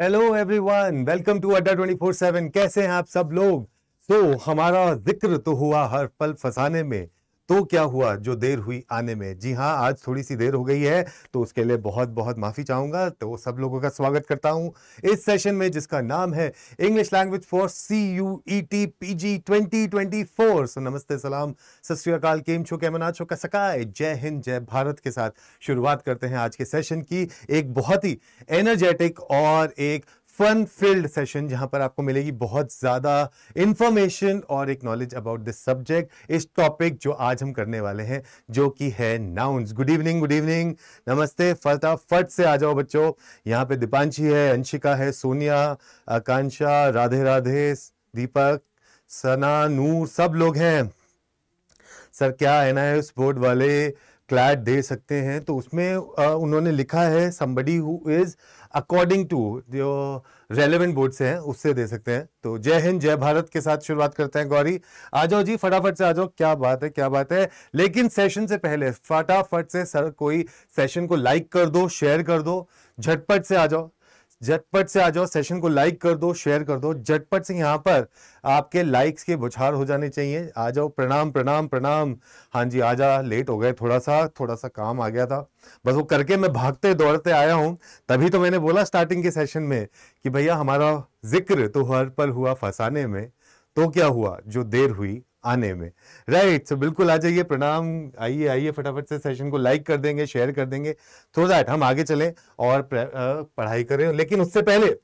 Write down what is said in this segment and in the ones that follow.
Hello everyone welcome to अड्डा 24/7 कैसे हैं आप सब लोग सो so, हमारा जिक्र तो हुआ हर पल फसाने में तो क्या हुआ जो देर हुई आने में जी हाँ आज थोड़ी सी देर हो गई है तो उसके लिए बहुत बहुत माफ़ी चाहूंगा तो सब लोगों का स्वागत करता हूँ इस सेशन में जिसका नाम है English language for C U E T P G twenty twenty four so नमस्ते सलाम सत्याकाल केम छो के छो का सकाय जय हिंद जय भारत के साथ शुरुआत करते हैं आज के सेशन की एक बहुत ही एनर्जेटिक और एक फन फील्ड सेशन जहां पर आपको मिलेगी बहुत ज़्यादा इंफॉर्मेशन और एक नॉलेज अबाउट दिस सब्जेक्ट इस टॉपिक जो आज हम करने वाले हैं जो कि है nouns good evening good evening नमस्ते फटाफट से आ जाओ बच्चों यहाँ पे दीपांशी है अंशिका है सोनिया आकांक्षा राधे राधे दीपक सना नूर सब लोग हैं सर क्या है ना उस बोर्ड वाले क्लैट दे सकते हैं तो उसमें आ, उन्होंने लिखा है somebody who is according to जो रेलेवेंट बोर्ड्स हैं उससे दे सकते हैं तो जय हिंद जय भारत के साथ शुरुआत करते हैं गौरी आ जाओ जी फटाफट से आ जाओ क्या बात है क्या बात है लेकिन सेशन से पहले फटाफट से सर कोई सेशन को लाइक कर दो शेयर कर दो झटपट से आ जाओ झटपट से आ जाओ सेशन को लाइक कर दो शेयर कर दो झटपट से यहाँ पर आपके लाइक्स के बुछार हो जाने चाहिए आ जाओ प्रणाम प्रणाम प्रणाम हाँ जी आ जा लेट हो गए थोड़ा सा थोड़ा सा काम आ गया था बस वो करके मैं भागते दौड़ते आया हूँ तभी तो मैंने बोला स्टार्टिंग के सेशन में कि भैया हमारा जिक्र तो हर पल हुआ फंसाने में तो क्या हुआ जो देर हुई आने में राइट right, सो तो so बिल्कुल आ जाइए प्रणाम आइए आइए फटाफट से सेशन को लाइक कर देंगे शेयर कर देंगे थ्रो दैट हम आगे चलें और पढ़ाई करें लेकिन उससे पहले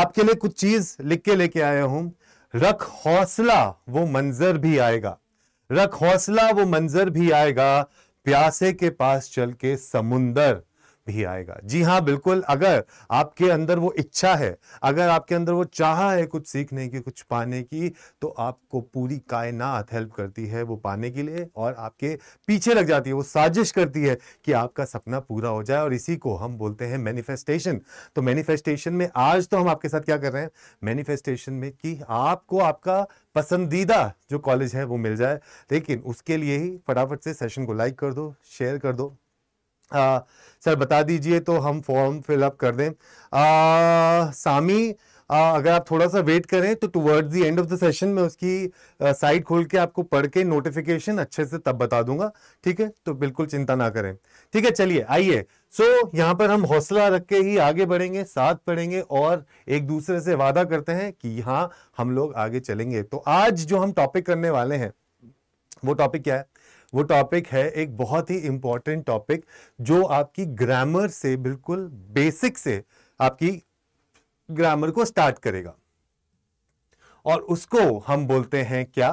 आपके लिए कुछ चीज लिख के लेके आया हूं रख हौसला वो मंजर भी आएगा रख हौसला वो मंजर भी आएगा प्यासे के पास चल के समुंदर भी आएगा जी हाँ बिल्कुल अगर आपके अंदर वो इच्छा है अगर आपके अंदर वो चाह है कुछ सीखने की कुछ पाने की तो आपको पूरी कायनात हेल्प करती है वो पाने के लिए और आपके पीछे लग जाती है वो साजिश करती है कि आपका सपना पूरा हो जाए और इसी को हम बोलते हैं मैनिफेस्टेशन तो मैनिफेस्टेशन में आज तो हम आपके साथ क्या कर रहे हैं मैनिफेस्टेशन में कि आपको आपका पसंदीदा जो कॉलेज है वो मिल जाए लेकिन उसके लिए ही फटाफट से सेशन को लाइक कर दो शेयर कर दो आ, सर बता दीजिए तो हम फॉर्म फिलअप कर दें आ, सामी आ, अगर आप थोड़ा सा वेट करें तो towards the end of the session में उसकी साइट खोल के आपको पढ़ के नोटिफिकेशन अच्छे से तब बता दूंगा ठीक है तो बिल्कुल चिंता ना करें ठीक है चलिए आइए सो so, यहाँ पर हम हौसला रख के ही आगे बढ़ेंगे साथ पढ़ेंगे और एक दूसरे से वादा करते हैं कि हाँ हम लोग आगे चलेंगे तो आज जो हम टॉपिक करने वाले हैं वो टॉपिक क्या है वो टॉपिक है एक बहुत ही इंपॉर्टेंट टॉपिक जो आपकी ग्रामर से बिल्कुल बेसिक से आपकी ग्रामर को स्टार्ट करेगा और उसको हम बोलते हैं क्या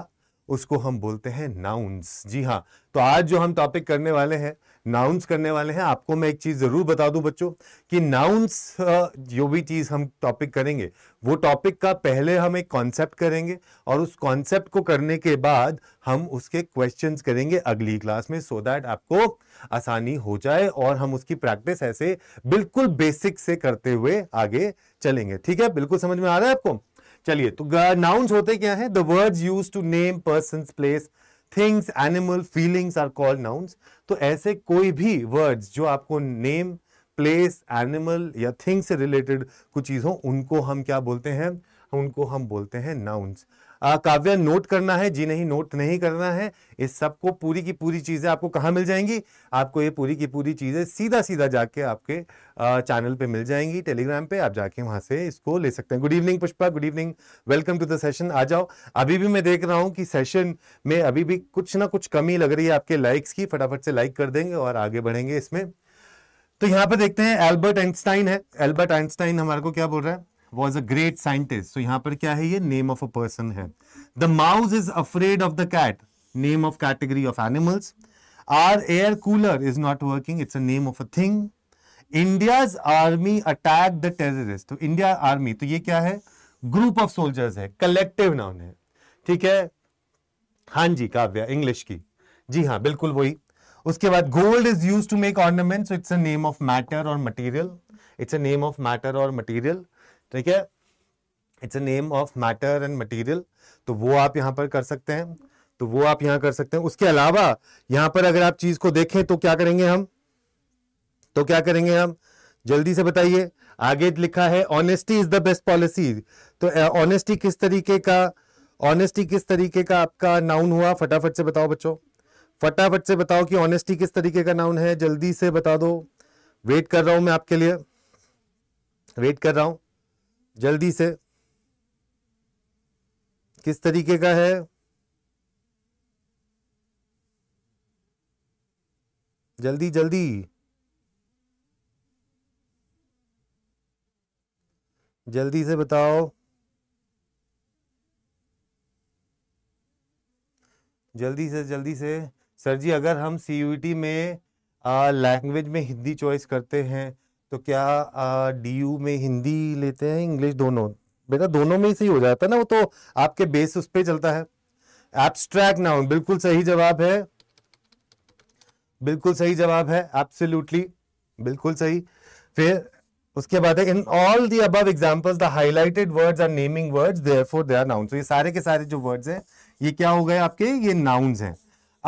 उसको हम बोलते हैं नाउंस जी हाँ तो आज जो हम टॉपिक करने वाले हैं नाउंस करने वाले हैं आपको मैं एक चीज़ ज़रूर बता दूं बच्चों कि नाउंस जो भी चीज़ हम टॉपिक करेंगे वो टॉपिक का पहले हम एक कॉन्सेप्ट करेंगे और उस कॉन्सेप्ट को करने के बाद हम उसके क्वेश्चंस करेंगे अगली क्लास में सो so दैट आपको आसानी हो जाए और हम उसकी प्रैक्टिस ऐसे बिल्कुल बेसिक से करते हुए आगे चलेंगे ठीक है बिल्कुल समझ में आ रहा है आपको चलिए तो नाउंस होते क्या है the word use to name person place things animal feelings are called nouns तो ऐसे कोई भी वर्ड्स जो आपको नेम प्लेस एनिमल या थिंग्स से रिलेटेड कुछ चीज़ हो उनको हम क्या बोलते हैं उनको हम बोलते हैं नाउन्स काव्य नोट करना है जी नहीं नोट नहीं करना है इस सबको पूरी की पूरी चीज़ें आपको कहाँ मिल जाएंगी आपको ये पूरी की पूरी चीज़ें सीधा सीधा जाके आपके चैनल पे मिल जाएंगी टेलीग्राम पे आप जाके वहाँ से इसको ले सकते हैं good evening Pushpa good evening welcome to the session आ जाओ अभी भी मैं देख रहा हूँ कि सेशन में अभी भी कुछ ना कुछ कमी लग रही है आपके लाइक्स की फटाफट से लाइक कर देंगे और आगे बढ़ेंगे इसमें तो यहाँ पर देखते हैं एल्बर्ट आइंस्टाइन है एल्बर्ट आइंस्टाइन हमारे को क्या बोल रहा है वॉज अ ग्रेट साइंटिस्ट तो यहां पर क्या है ये नेम ऑफ अ पर्सन है the mouse is afraid of the cat name of category of animals are air cooler is not working it's a name of a thing India's army attack the terrorist तो India army तो ये क्या है group of soldiers है collective noun है ठीक है हां जी काव्य इंग्लिश की जी हाँ बिल्कुल वही उसके बाद gold is use to make ornament it's a name of matter और material it's a name of matter और मटीरियल ठीक है it's a name of matter and material तो वो आप यहाँ पर कर सकते हैं तो वो आप यहाँ कर सकते हैं उसके अलावा यहाँ पर अगर आप चीज को देखें तो क्या करेंगे हम तो क्या करेंगे हम जल्दी से बताइए आगे लिखा है honesty is the best policy तो ऑनेस्टी किस तरीके का ऑनेस्टी किस तरीके का आपका नाउन हुआ फटाफट से बताओ बच्चों फटाफट से बताओ कि ऑनेस्टी किस तरीके का नाउन है जल्दी से बता दो वेट कर रहा हूं मैं आपके लिए वेट कर रहा हूं जल्दी से किस तरीके का है जल्दी जल्दी जल्दी से बताओ जल्दी से जल्दी से सर जी अगर हम सी में लैंग्वेज में हिंदी चॉइस करते हैं तो क्या डी यू में हिंदी लेते हैं इंग्लिश दोनों बेटा दोनों में ही सही हो जाता है ना वो तो आपके बेस उस पर चलता है एब्स्ट्रैक्ट नाउन बिल्कुल सही जवाब है बिल्कुल सही जवाब है एब्सोल्युटली बिल्कुल सही फिर उसके बाद है in all the above examples the highlighted words are naming words therefore they are noun ये सारे के सारे जो वर्ड्स हैं ये क्या हो गए आपके ये नाउन्स हैं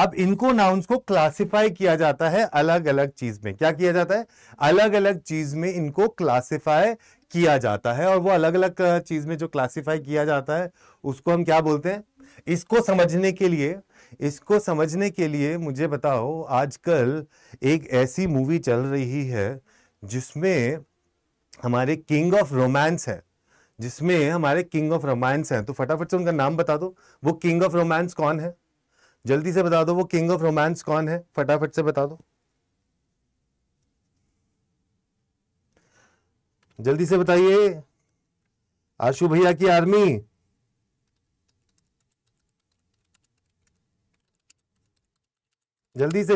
अब इनको नाउन्स को क्लासिफाई किया जाता है अलग अलग चीज में क्या किया जाता है अलग अलग चीज में इनको क्लासिफाई किया जाता है और वो अलग अलग चीज में जो क्लासिफाई किया जाता है उसको हम क्या बोलते हैं इसको समझने के लिए इसको समझने के लिए मुझे बताओ आजकल एक ऐसी मूवी चल रही है जिसमें हमारे किंग ऑफ रोमांस है जिसमें हमारे किंग ऑफ रोमांस हैं तो फटाफट से उनका नाम बता दो वो किंग ऑफ रोमांस कौन है जल्दी से बता दो वो किंग ऑफ रोमांस कौन है फटाफट से बता दो जल्दी से बताइए आशु भैया की आर्मी जल्दी से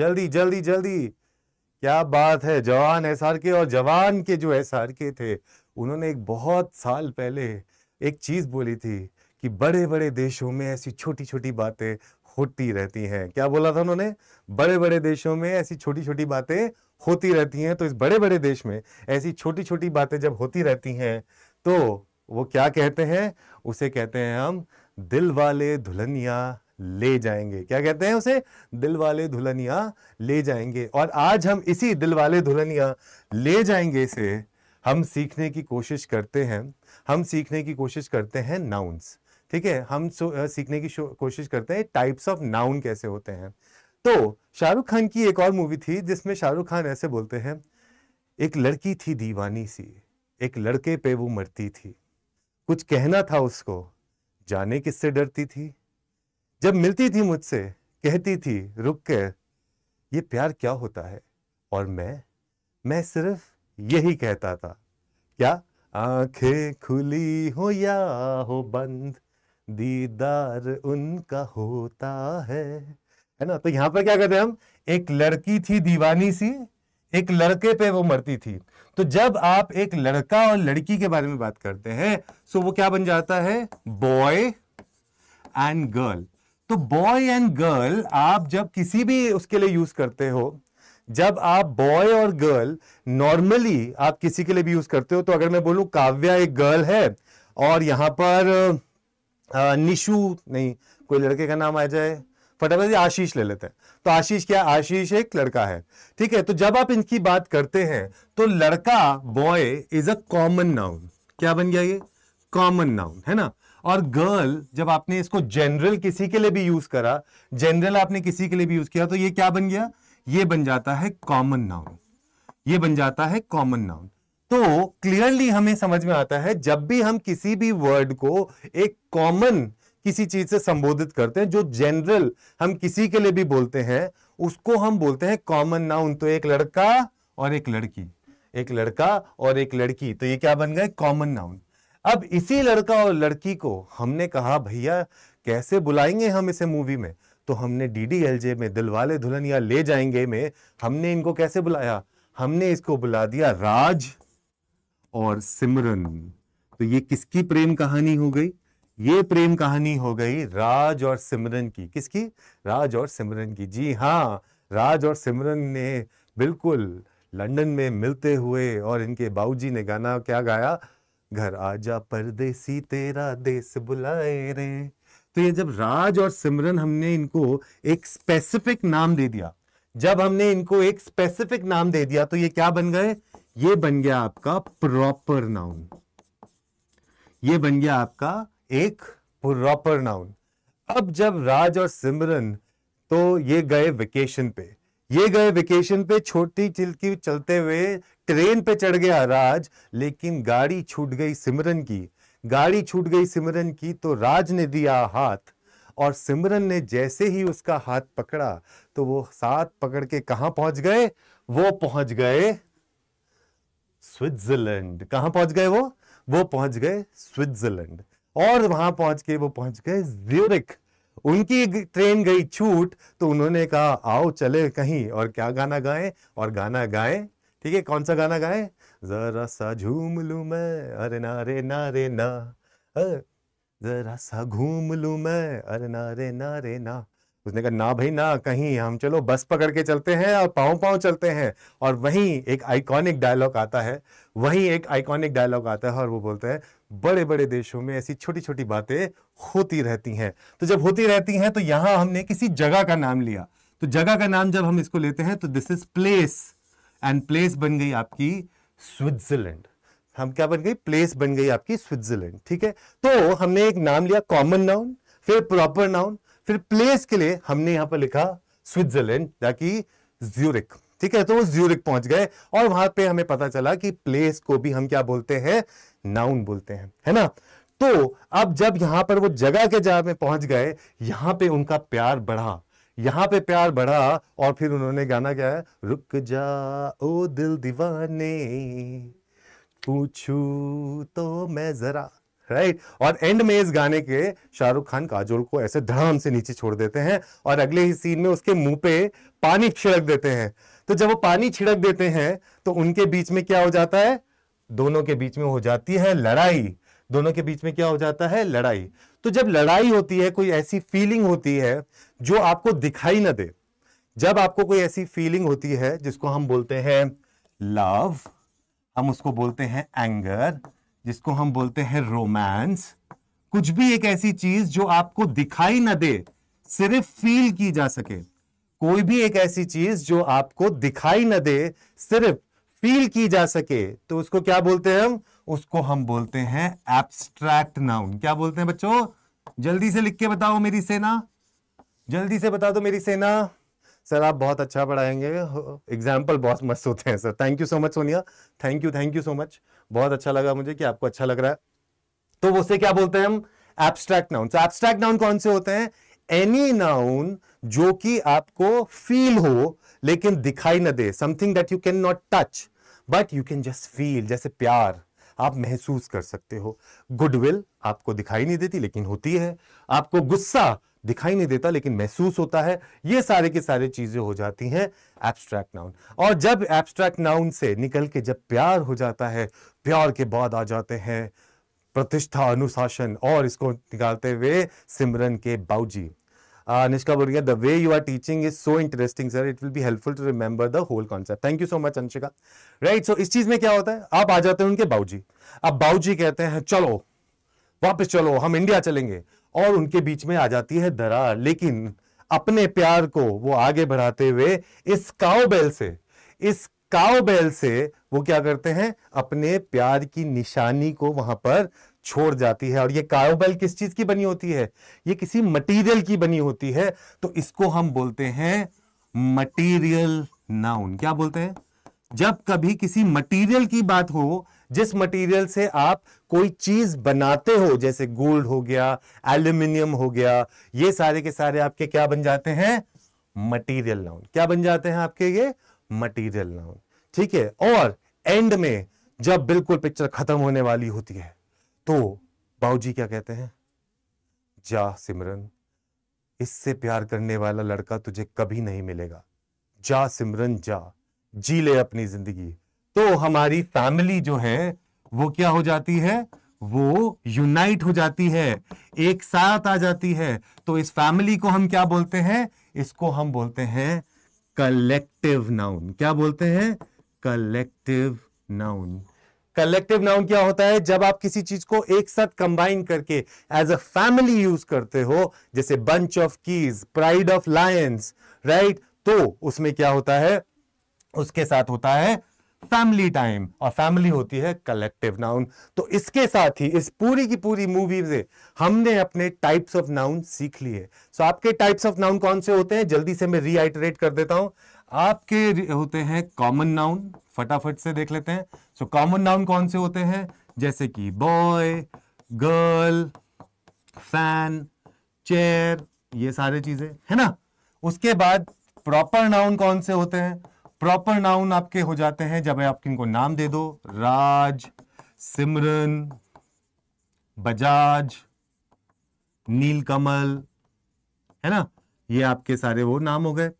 जल्दी जल्दी जल्दी क्या बात है जवान एसआरके के और जवान के जो एसआरके के थे उन्होंने एक बहुत साल पहले एक चीज़ बोली थी कि बड़े बड़े देशों में ऐसी छोटी छोटी बातें होती रहती हैं क्या बोला था उन्होंने बड़े बड़े देशों में ऐसी छोटी छोटी बातें होती रहती हैं तो इस बड़े बड़े देश में ऐसी छोटी छोटी बातें जब होती रहती हैं तो वो क्या कहते हैं उसे कहते हैं हम दिल वाले दुल्हनिया ले जाएंगे क्या कहते हैं उसे दिल वाले दुल्हनिया ले जाएंगे और आज हम इसी दिल वाले दुल्हनिया ले जाएंगे इसे हम सीखने की कोशिश करते हैं हम सीखने की कोशिश करते हैं नाउन्स ठीक है हम सीखने की कोशिश करते हैं टाइप्स ऑफ नाउन कैसे होते हैं तो शाहरुख खान की एक और मूवी थी जिसमें शाहरुख खान ऐसे बोलते हैं एक लड़की थी दीवानी सी एक लड़के पे वो मरती थी कुछ कहना था उसको जाने किससे डरती थी जब मिलती थी मुझसे कहती थी रुक के ये प्यार क्या होता है और मैं मैं सिर्फ यही कहता था क्या आंखें खुली हो या हो बंद दीदार उनका होता है है ना तो यहां पर क्या कहते हैं हम एक लड़की थी दीवानी सी एक लड़के पे वो मरती थी तो जब आप एक लड़का और लड़की के बारे में बात करते हैं सो वो क्या बन जाता है बॉय एंड गर्ल तो बॉय एंड गर्ल आप जब किसी भी उसके लिए यूज करते हो जब आप बॉय और गर्ल नॉर्मली आप किसी के लिए भी यूज करते हो तो अगर मैं बोलूं काव्या एक गर्ल है और यहां पर निशु नहीं कोई लड़के का नाम आ जाए फटाफट आशीष ले लेते हैं तो आशीष क्या आशीष एक लड़का है ठीक है तो जब आप इनकी बात करते हैं तो लड़का boy is a common noun क्या बन गया ये कॉमन नाउन है ना और गर्ल जब आपने इसको जनरल किसी के लिए भी यूज करा जनरल आपने किसी के लिए भी यूज किया तो ये क्या बन गया ये बन जाता है कॉमन नाउन ये बन जाता है कॉमन नाउन तो क्लियरली हमें समझ में आता है जब भी हम किसी भी वर्ड को एक कॉमन किसी चीज से संबोधित करते हैं जो जनरल हम किसी के लिए भी बोलते हैं उसको हम बोलते हैं कॉमन नाउन तो एक लड़का और एक लड़की एक लड़का और एक लड़की तो ये क्या बन गए कॉमन नाउन अब इसी लड़का और लड़की को हमने कहा भैया कैसे बुलाएंगे हम इसे मूवी में तो हमने डी डी एल जे में दिलवाले दुल्हनिया ले जाएंगे में हमने इनको कैसे बुलाया हमने इसको बुला दिया राज और सिमरन तो ये किसकी प्रेम कहानी हो गई ये प्रेम कहानी हो गई राज और सिमरन की किसकी राज और सिमरन की जी हाँ राज और सिमरन ने बिल्कुल लंदन में मिलते हुए और इनके बाऊजी ने गाना क्या गाया घर आजा परदेसी तेरा देश बुलाए रे तो ये जब राज और सिमरन हमने इनको एक स्पेसिफिक नाम दे दिया जब हमने इनको एक स्पेसिफिक नाम दे दिया तो ये क्या बन गए ये बन गया आपका प्रॉपर नाउन ये बन गया आपका एक प्रॉपर नाउन अब जब राज और सिमरन तो ये गए वेकेशन पे ये गए वेकेशन पे छोटी चिलकी चलते हुए ट्रेन पे चढ़ गया राज लेकिन गाड़ी छूट गई सिमरन की गाड़ी छूट गई सिमरन की तो राज ने दिया हाथ और सिमरन ने जैसे ही उसका हाथ पकड़ा तो वो साथ पकड़ के कहा पहुंच गए वो पहुंच गए स्विट्जरलैंड कहां पहुंच गए वो वो पहुंच गए स्विट्जरलैंड और वहां पहुंच के वो पहुंच गए ज्यूरिक उनकी ट्रेन गई छूट तो उन्होंने कहा आओ चले कहीं और क्या गाना गाएं और गाना गाएं ठीक है कौन सा गाना गाएं ज़रा सा झूम लू मैं अरे नारे नारे ना रे ना ज़रा सा घूम लू मैं अरे नारे नारे ना उसने कहा ना भाई ना कहीं हम चलो बस पकड़ के चलते हैं और पाओ पाओ चलते हैं और वहीं एक आइकॉनिक डायलॉग आता है वहीं एक आइकॉनिक डायलॉग आता है और वो बोलते हैं बड़े बड़े देशों में ऐसी छोटी छोटी बातें होती रहती हैं तो जब होती रहती हैं तो यहाँ हमने किसी जगह का नाम लिया तो जगह का नाम जब हम इसको लेते हैं तो this is place and place बन गई आपकी स्विट्जरलैंड हम क्या बन गई प्लेस बन गई आपकी स्विट्जरलैंड ठीक है तो हमने एक नाम लिया कॉमन नाउन फिर प्रॉपर नाउन फिर प्लेस के लिए हमने यहां पर लिखा स्विट्जरलैंड ताकि ज्यूरिक ठीक है तो वो ज्यूरिक पहुंच गए और वहां पे हमें पता चला कि प्लेस को भी हम क्या बोलते हैं नाउन बोलते हैं है ना तो अब जब यहां पर वो जगह के जगह में पहुंच गए यहां पे उनका प्यार बढ़ा यहाँ पे प्यार बढ़ा और फिर उन्होंने गाना क्या है रुक जा ओ दिल दीवाने पूछू तो मैं जरा राइट और एंड में इस गाने के शाहरुख खान काजोल को ऐसे धड़ाम से नीचे छोड़ देते हैं और अगले ही सीन में उसके मुंह पे पानी छिड़क देते हैं तो जब वो पानी छिड़क देते हैं तो उनके बीच में क्या हो जाता है दोनों के बीच में हो जाती है लड़ाई दोनों के बीच में क्या हो जाता है लड़ाई तो जब लड़ाई होती है कोई ऐसी फीलिंग होती है जो आपको दिखाई ना दे जब आपको कोई ऐसी फीलिंग होती है जिसको हम बोलते हैं लव हम उसको बोलते हैं एंगर जिसको हम बोलते हैं रोमांस कुछ भी एक ऐसी चीज जो आपको दिखाई ना दे सिर्फ फील की जा सके कोई भी एक ऐसी चीज जो आपको दिखाई ना दे सिर्फ फील की जा सके तो उसको क्या बोलते हैं हम उसको हम बोलते हैं एब्स्ट्रैक्ट नाउन क्या बोलते हैं बच्चों जल्दी से लिख के बताओ मेरी सेना जल्दी से बता दो मेरी सेना सर आप बहुत अच्छा पढ़ाएंगे एग्जाम्पल बहुत मस्त होते हैं sir thank you so much Sonia thank you thank you so much बहुत अच्छा लगा मुझे कि आपको अच्छा लग रहा है तो उसे क्या बोलते हैं हम एब्स्ट्रैक्ट नाउन एब्स्ट्रैक्ट नाउन कौन से होते हैं एनी नाउन जो कि आपको फील हो लेकिन दिखाई ना दे something that you can not touch but you can just feel जैसे प्यार आप महसूस कर सकते हो गुडविल आपको दिखाई नहीं देती लेकिन होती है आपको गुस्सा दिखाई नहीं देता लेकिन महसूस होता है ये सारे के सारे चीजें हो जाती हैं एब्स्ट्रैक्ट नाउन और जब एब्स्ट्रैक्ट नाउन से निकल के जब प्यार हो जाता है प्यार के बाद आ जाते हैं प्रतिष्ठा अनुशासन और इसको निकालते हुए सिमरन के बाऊजी अनिष्का बोल गया the way you are teaching is so interesting sir it will be helpful to remember the whole concept thank you so much Anshika right so इस चीज में क्या होता है आप आ जाते हैं उनके बाऊजी अब बाऊजी कहते हैं चलो वापस चलो हम इंडिया चलेंगे और उनके बीच में आ जाती है दरार लेकिन अपने प्यार को वो आगे बढ़ाते हुए इस बैल से इस बैल से वो क्या करते हैं अपने प्यार की निशानी को वहां पर छोड़ जाती है और ये कायोबेल किस चीज की बनी होती है ये किसी मटेरियल की बनी होती है तो इसको हम बोलते हैं मटेरियल नाउन क्या बोलते हैं जब कभी किसी मटेरियल की बात हो जिस मटेरियल से आप कोई चीज बनाते हो जैसे गोल्ड हो गया एल्यूमिनियम हो गया ये सारे के सारे आपके क्या बन जाते हैं मटेरियल नाउन क्या बन जाते हैं आपके ये मटेरियल नाउन ठीक है और एंड में जब बिल्कुल पिक्चर खत्म होने वाली होती है तो जी क्या कहते हैं जा सिमरन इससे प्यार करने वाला लड़का तुझे कभी नहीं मिलेगा जा सिमरन जा जी ले अपनी जिंदगी तो हमारी फैमिली जो है वो क्या हो जाती है वो यूनाइट हो जाती है एक साथ आ जाती है तो इस फैमिली को हम क्या बोलते हैं इसको हम बोलते हैं कलेक्टिव नाउन क्या बोलते हैं कलेक्टिव नाउन कलेक्टिव नाउन क्या होता है जब आप किसी चीज को एक साथ कंबाइन करके एज अ फैमिली यूज करते हो जैसे bunch of keys pride of lions right तो उसमें क्या होता है उसके साथ होता है फैमिली टाइम और फैमिली होती है कलेक्टिव नाउन तो इसके साथ ही इस पूरी की पूरी मूवी से हमने अपने टाइप्स ऑफ नाउन सीख लिए सो so, आपके टाइप्स ऑफ नाउन कौन से होते हैं जल्दी से मैं रीआइटरेट कर देता हूं आपके होते हैं कॉमन नाउन फटाफट से देख लेते हैं सो कॉमन नाउन कौन से होते हैं जैसे कि बॉय गर्ल फैन चेयर ये सारे चीजें है ना उसके बाद प्रॉपर नाउन कौन से होते हैं प्रॉपर नाउन आपके हो जाते हैं जब आप इनको नाम दे दो राज सिमरन बजाज नीलकमल है ना ये आपके सारे वो नाम हो गए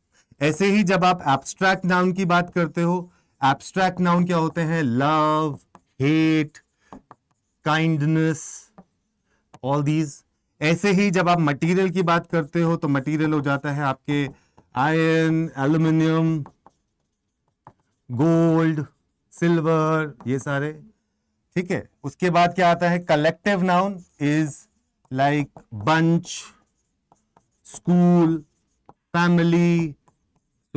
ऐसे ही जब आप एब्स्ट्रैक्ट नाउन की बात करते हो एब्स्ट्रैक्ट नाउन क्या होते हैं love hate kindness all these ऐसे ही जब आप मटेरियल की बात करते हो तो मटेरियल हो जाता है आपके आयरन एल्यूमिनियम गोल्ड सिल्वर ये सारे ठीक है उसके बाद क्या आता है collective noun is like bunch school family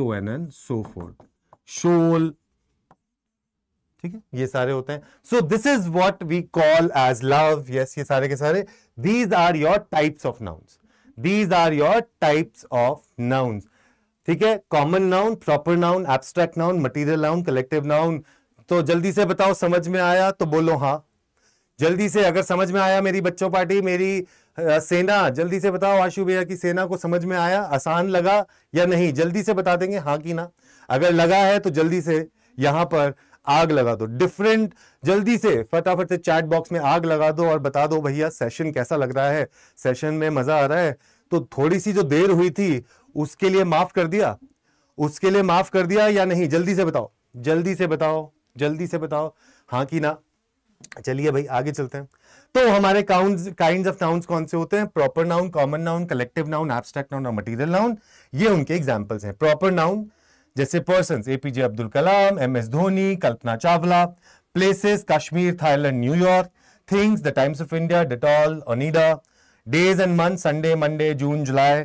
so an an so forth. Shoal ठीक है ये सारे होते हैं so this is what we call as love yes ये सारे के सारे these are your types of nouns these are your types of nouns ठीक है common noun proper noun abstract noun material noun collective noun तो जल्दी से बताओ समझ में आया तो बोलो हाँ जल्दी से अगर समझ में आया मेरी बच्चों पार्टी मेरी सेना जल्दी से बताओ आशु भैया की सेना को समझ में आया आसान लगा या नहीं जल्दी से बता देंगे हाँ कि ना अगर लगा है तो जल्दी से यहाँ पर आग लगा दो डिफरेंट जल्दी से फटाफट से चैट बॉक्स में आग लगा दो और बता दो भैया सेशन कैसा लग रहा है सेशन में मजा आ रहा है तो थोड़ी सी जो देर हुई थी उसके लिए माफ कर दिया उसके लिए माफ कर दिया या नहीं जल्दी से बताओ जल्दी से बताओ जल्दी से बताओ हाँ कि ना चलिए भाई आगे चलते हैं तो हमारे काइंड ऑफ नाउन कौन से होते हैं proper noun common noun collective noun abstract noun और मटीरियल नाउन ये उनके एग्जाम्पल्स हैं प्रॉपर नाउन जैसे person APJ Abdul Kalam M S Dhoni Kalpana Chawla places Kashmir Thailand New York things the Times of India Dettol Onida days and month Sunday Monday June July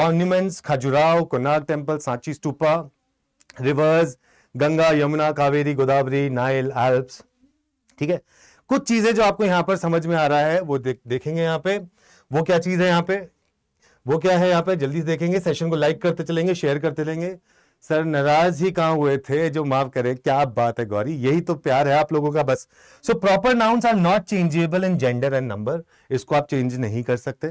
monuments Khajuraho Konark temple Sanchi stupa rivers Ganga Yamuna Kaveri Godavari Nile Alps ठीक है कुछ चीजें जो आपको यहां पर समझ में आ रहा है वो दे, देखेंगे यहां पे वो क्या चीज है यहां पे वो क्या है यहां पे जल्दी से देखेंगे सेशन को लाइक करते चलेंगे शेयर करते चलेंगे सर नाराज ही कहां हुए थे जो माफ करे क्या बात है गौरी यही तो प्यार है आप लोगों का बस so proper nouns are not changeable in gender and number इसको आप चेंज नहीं कर सकते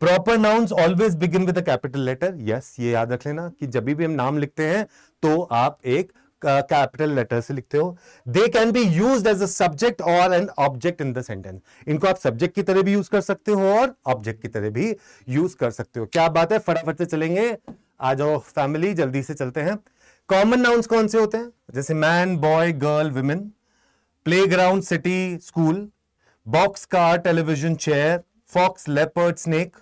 proper nouns always begin with capital letter yes ये याद रख लेना कि जब भी हम नाम लिखते हैं तो आप एक कैपिटल लेटर से लिखते हो they can be use as a subject और an object in the sentence इनको आप सब्जेक्ट की तरह भी यूज कर सकते हो और ऑब्जेक्ट की तरह भी यूज कर सकते हो क्या बात है फटाफट से चलेंगे आ जाओ फैमिली जल्दी से चलते हैं कॉमन नाउन्स कौन से होते हैं जैसे man boy girl women playground city school box car television chair fox leopard snake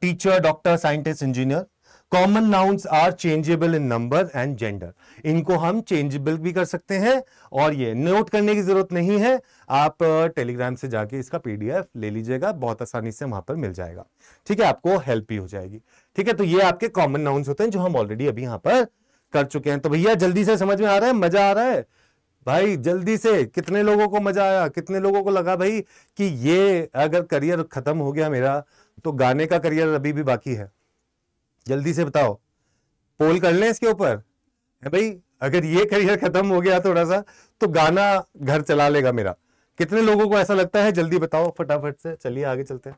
teacher doctor scientist engineer common nouns are changeable in number and gender इनको हम चेंजेबल भी कर सकते हैं और ये नोट करने की ज़रूरत नहीं है आप टेलीग्राम से जाके इसका पीडीएफ ले लीजिएगा बहुत आसानी से वहां पर मिल जाएगा ठीक है आपको हेल्प भी हो जाएगी ठीक है तो ये आपके कॉमन नाउन्स होते हैं जो हम ऑलरेडी अभी यहाँ पर कर चुके हैं तो भैया जल्दी से समझ में आ रहा है मज़ा आ रहा है भाई जल्दी से कितने लोगों को मजा आया कितने लोगों को लगा भाई कि ये अगर करियर खत्म हो गया मेरा तो गाने का करियर अभी भी बाकी है जल्दी से बताओ पोल कर लें इसके ऊपर भाई अगर ये करियर खत्म हो गया थोड़ा सा तो गाना घर चला लेगा मेरा कितने लोगों को ऐसा लगता है जल्दी बताओ फटाफट से चलिए आगे चलते हैं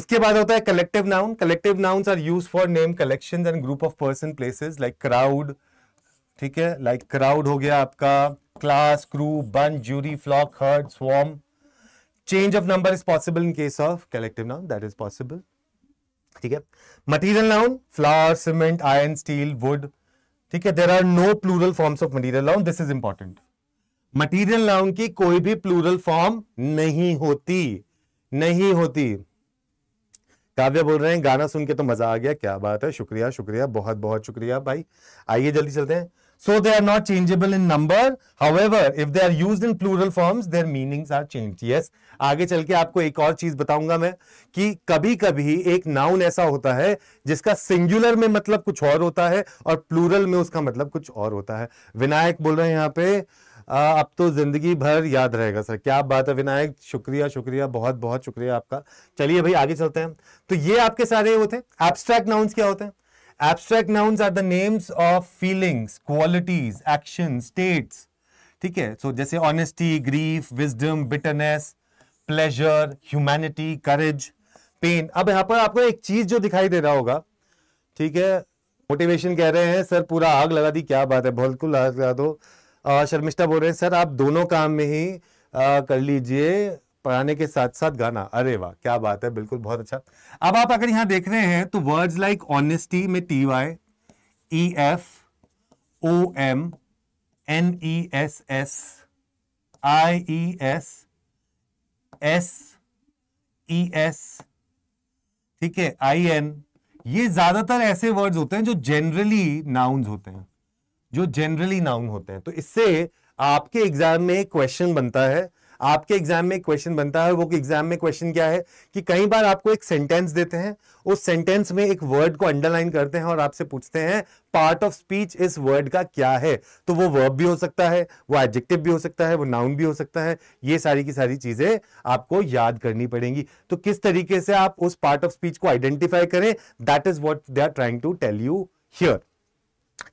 उसके बाद होता है collective noun collective noun are use for name collection and group of person places like crowd ठीक है लाइक like क्राउड हो गया आपका class crew band jury flock herd swarm change of number is possible in case of collective noun that is possible ठीक है material noun flour cement iron steel wood ठीक है there are no plural forms of material noun this is important material noun की कोई भी plural form नहीं होती नहीं होती काव्य बोल रहे हैं गाना सुन के तो मजा आ गया क्या बात है शुक्रिया शुक्रिया बहुत बहुत शुक्रिया भाई आइए जल्दी चलते हैं So they are not changeable in number. However, if they are used in plural forms, their meanings are changed. Yes. आगे चल के आपको एक और चीज बताऊंगा मैं कि कभी कभी एक नाउन ऐसा होता है जिसका सिंगुलर में मतलब कुछ और होता है और प्लूरल में उसका मतलब कुछ और होता है विनायक बोल रहे हैं यहाँ पे आ, अब तो जिंदगी भर याद रहेगा सर क्या बात है विनायक शुक्रिया शुक्रिया बहुत बहुत शुक्रिया आपका चलिए भाई आगे चलते हैं तो ये आपके सारे वो थे एब्स्ट्रैक्ट नाउन्स क्या होते हैं abstract nouns are the names of feelings qualities action states ठीक है सो जैसे honesty grief wisdom bitterness pleasure humanity courage pain अब यहाँ पर आपको एक चीज जो दिखाई दे रहा होगा ठीक है मोटिवेशन कह रहे हैं सर पूरा आग लगा दी क्या बात है बिल्कुल आग लगा दो शर्मिष्ठा बोल रहे हैं सर आप दोनों काम में ही आ, कर लीजिए पढ़ाने के साथ साथ गाना अरे वाह क्या बात है बिल्कुल बहुत अच्छा अब आप अगर यहां देख रहे हैं तो वर्ड्स लाइक ऑनेस्टी में T Y E F O M N E S S I E S S E S ठीक है आई एन ये ज्यादातर ऐसे वर्ड्स होते हैं जो जनरली नाउन्स होते हैं जो जनरली नाउन होते हैं तो इससे आपके एग्जाम में क्वेश्चन बनता है आपके एग्जाम में क्वेश्चन बनता है वो एग्जाम में क्वेश्चन क्या है कि कई बार आपको एक सेंटेंस देते हैं उस सेंटेंस में एक वर्ड को अंडरलाइन करते हैं और आपसे पूछते हैं पार्ट ऑफ स्पीच इस वर्ड का क्या है तो वो वर्ब भी हो सकता है वो एडजेक्टिव भी हो सकता है वो नाउन भी हो सकता है ये सारी की सारी चीजें आपको याद करनी पड़ेंगी तो किस तरीके से आप उस पार्ट ऑफ स्पीच को आइडेंटिफाई करें that is what they are trying to tell you here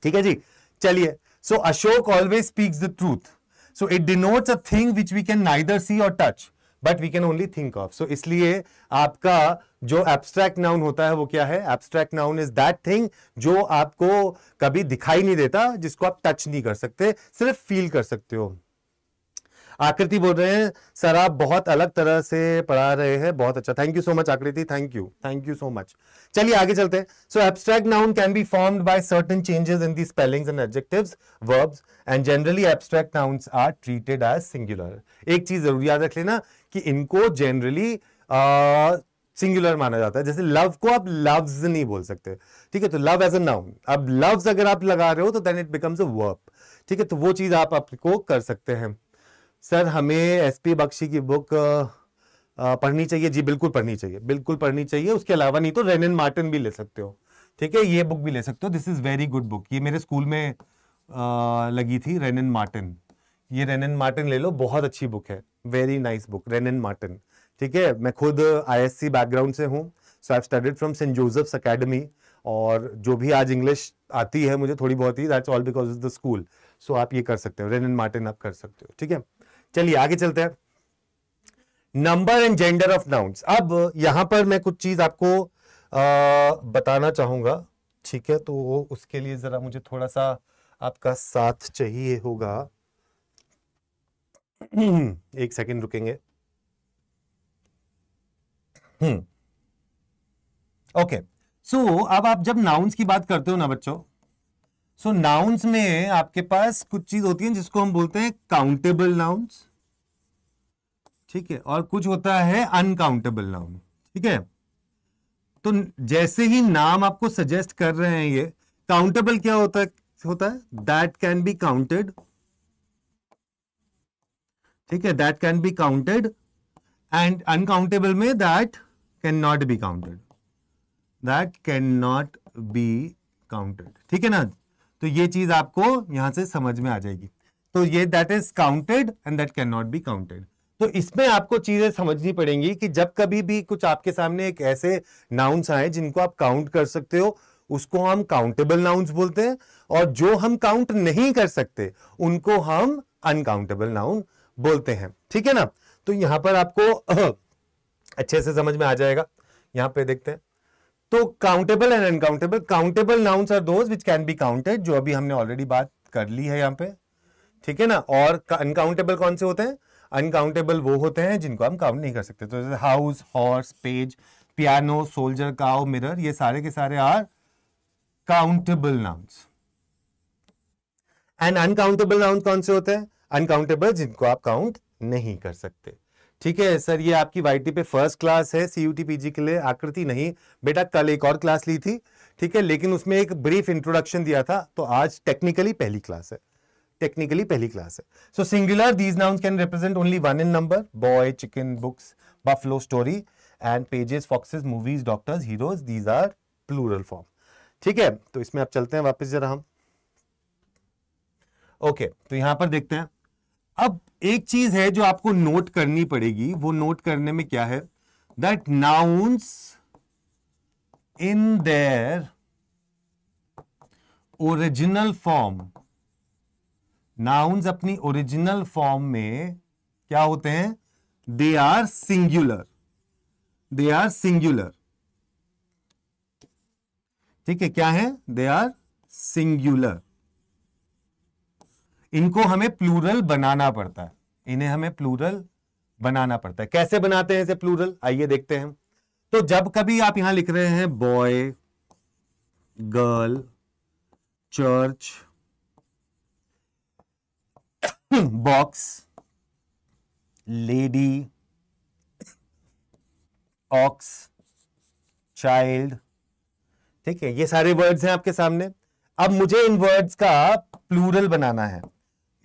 ठीक है जी चलिए so Ashok always speaks the truth so it denotes a thing which we can neither see or touch but we can only think of so इसलिए आपका जो abstract noun होता है वो क्या है abstract noun is that thing जो आपको कभी दिखाई नहीं देता जिसको आप टच नहीं कर सकते सिर्फ फील कर सकते हो आकृति बोल रहे हैं सर आप बहुत अलग तरह से पढ़ा रहे हैं बहुत अच्छा thank you so much Akriti thank you thank you so much चलिए आगे चलते हैं so abstract noun can be form by certain changes in the spellings and adjectives verbs and generally abstract noun are treated as singular एक चीज जरूर याद रख लेना कि इनको जनरली सिंगुलर माना जाता है जैसे लव को आप लव्स नहीं बोल सकते ठीक है तो लव एज अ नाउन अब लव्स अगर आप लगा रहे हो तो then it becomes a verb ठीक है तो वो चीज आप आपको कर सकते हैं सर हमें एसपी बख्शी की बुक पढ़नी चाहिए जी बिल्कुल पढ़नी चाहिए बिल्कुल पढ़नी चाहिए उसके अलावा नहीं तो रेन एंड मार्टिन भी ले सकते हो ठीक है ये बुक भी ले सकते हो this is very good book ये मेरे स्कूल में आ, लगी थी रेन एंड मार्टिन ये रेन एंड मार्टिन ले लो बहुत अच्छी बुक है very nice book Wren and Martin ठीक है मैं खुद सी बैकग्राउंड से हूँ so I studied from saint Joseph's academy और जो भी आज इंग्लिश आती है मुझे थोड़ी बहुत ही that's all because of the school so आप ये कर सकते हो रेन एंड मार्टिन आप कर सकते हो ठीक है चलिए आगे चलते हैं number and gender of nouns अब यहां पर मैं कुछ चीज आपको आ, बताना चाहूंगा ठीक है तो उसके लिए जरा मुझे थोड़ा सा आपका साथ चाहिए होगा एक सेकंड रुकेंगे हम्म ओके सो अब आप जब नाउन्स की बात करते हो ना बच्चों सो so, नाउन्स में आपके पास कुछ चीज होती है जिसको हम बोलते हैं काउंटेबल नाउन्स ठीक है और कुछ होता है अनकाउंटेबल नाउन ठीक है तो जैसे ही नाम आपको सजेस्ट कर रहे हैं ये काउंटेबल क्या होता है होता है दैट कैन बी काउंटेड ठीक है that can be counted and uncountable में that can not be counted that can not be counted ठीक है ना तो ये चीज आपको यहां से समझ में आ जाएगी तो ये that is counted and that can not be counted तो इसमें आपको चीजें समझनी पड़ेंगी कि जब कभी भी कुछ आपके सामने एक ऐसे नाउन्स आए जिनको आप काउंट कर सकते हो उसको हम काउंटेबल नाउन्स बोलते हैं और जो हम काउंट नहीं कर सकते उनको हम अनकाउंटेबल नाउन बोलते हैं ठीक है ना तो यहां पर आपको अच्छे से समझ में आ जाएगा यहां पे देखते हैं तो countable and uncountable countable nouns are those which can be counted जो अभी हमने ऑलरेडी बात कर ली है यहाँ पे ठीक है ना और अनकाउंटेबल कौन से होते हैं अनकाउंटेबल वो होते हैं जिनको हम काउंट नहीं कर सकते तो जैसे house horse page piano soldier cow mirror ये सारे के सारे are countable nouns and uncountable noun कौन से होते हैं अनकाउंटेबल जिनको आप काउंट नहीं कर सकते ठीक है सर ये आपकी टी पे फर्स्ट क्लास है सीयूटी पीजी के लिए आकृति नहीं बेटा कल एक और क्लास ली थी ठीक है लेकिन उसमें एक ब्रीफ इंट्रोडक्शन दिया था तो आज टेक्निकली पहली क्लास है टेक्निकली पहली क्लास है so singular these noun can represent only one in number boy chicken books buffalo story and pages foxes movies doctors heroes these are plural form ठीक है तो इसमें आप चलते हैं वापस जरा हम ओके okay, तो यहां पर देखते हैं अब एक चीज है जो आपको नोट करनी पड़ेगी वो नोट करने में क्या है that nouns in their original form nouns अपनी ओरिजिनल फॉर्म में क्या होते हैं they are singular they are singular ठीक है क्या है दे आर सिंगुलर इनको हमें प्लूरल बनाना पड़ता है इन्हें हमें प्लूरल बनाना पड़ता है कैसे बनाते हैं इसे प्लूरल आइए देखते हैं तो जब कभी आप यहां लिख रहे हैं boy girl church box lady ox child ठीक है ये सारे वर्ड्स हैं आपके सामने अब मुझे इन वर्ड्स का प्लूरल बनाना है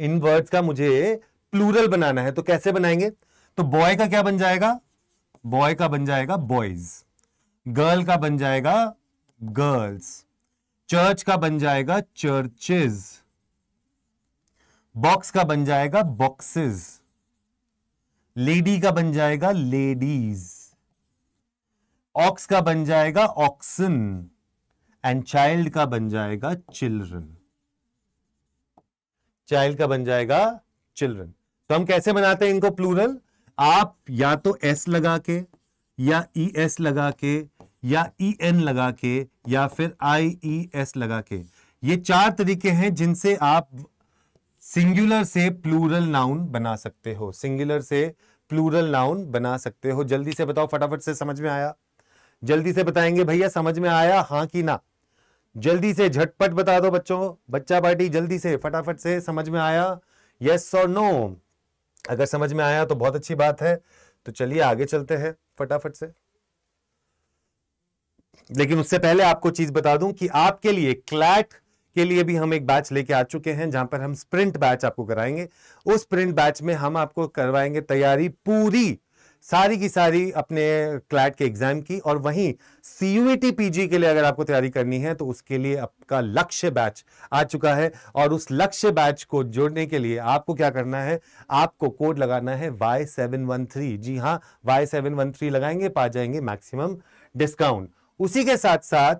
इन वर्ड्स का मुझे प्लूरल बनाना है तो कैसे बनाएंगे तो बॉय का क्या बन जाएगा बॉय का बन जाएगा बॉयज गर्ल का बन जाएगा गर्ल्स चर्च का बन जाएगा चर्चेज बॉक्स का बन जाएगा बॉक्सेस लेडी का बन जाएगा लेडीज ऑक्स का बन जाएगा ऑक्सन एंड चाइल्ड का बन जाएगा चिल्ड्रन चाइल्ड का बन जाएगा चिल्ड्रन तो हम कैसे बनाते हैं इनको प्लूरल आप या तो एस लगा के या ई e एस लगा के या ई e एन लगा के या फिर आई ई एस लगा के ये चार तरीके हैं जिनसे आप सिंगुलर से प्लूरल नाउन बना सकते हो सिंगुलर से प्लूरल नाउन बना सकते हो जल्दी से बताओ फटाफट से समझ में आया जल्दी से बताएंगे भैया समझ में आया हाँ कि ना जल्दी से झटपट बता दो बच्चों बच्चा पार्टी जल्दी से फटाफट से समझ में आया यस और नो अगर समझ में आया तो बहुत अच्छी बात है तो चलिए आगे चलते हैं फटाफट से लेकिन उससे पहले आपको चीज बता दूं कि आपके लिए क्लैट के लिए भी हम एक बैच लेके आ चुके हैं जहां पर हम स्प्रिंट बैच आपको कराएंगे उस स्प्रिंट बैच में हम आपको करवाएंगे तैयारी पूरी सारी की सारी अपने क्लैट के एग्जाम की और वहीं सी पीजी e के लिए अगर आपको तैयारी करनी है तो उसके लिए आपका लक्ष्य बैच आ चुका है और उस लक्ष्य बैच को जोड़ने के लिए आपको क्या करना है आपको कोड लगाना है वाई सेवन वन थ्री जी हाँ वाई सेवन वन थ्री लगाएंगे पा जाएंगे मैक्सिमम डिस्काउंट उसी के साथ साथ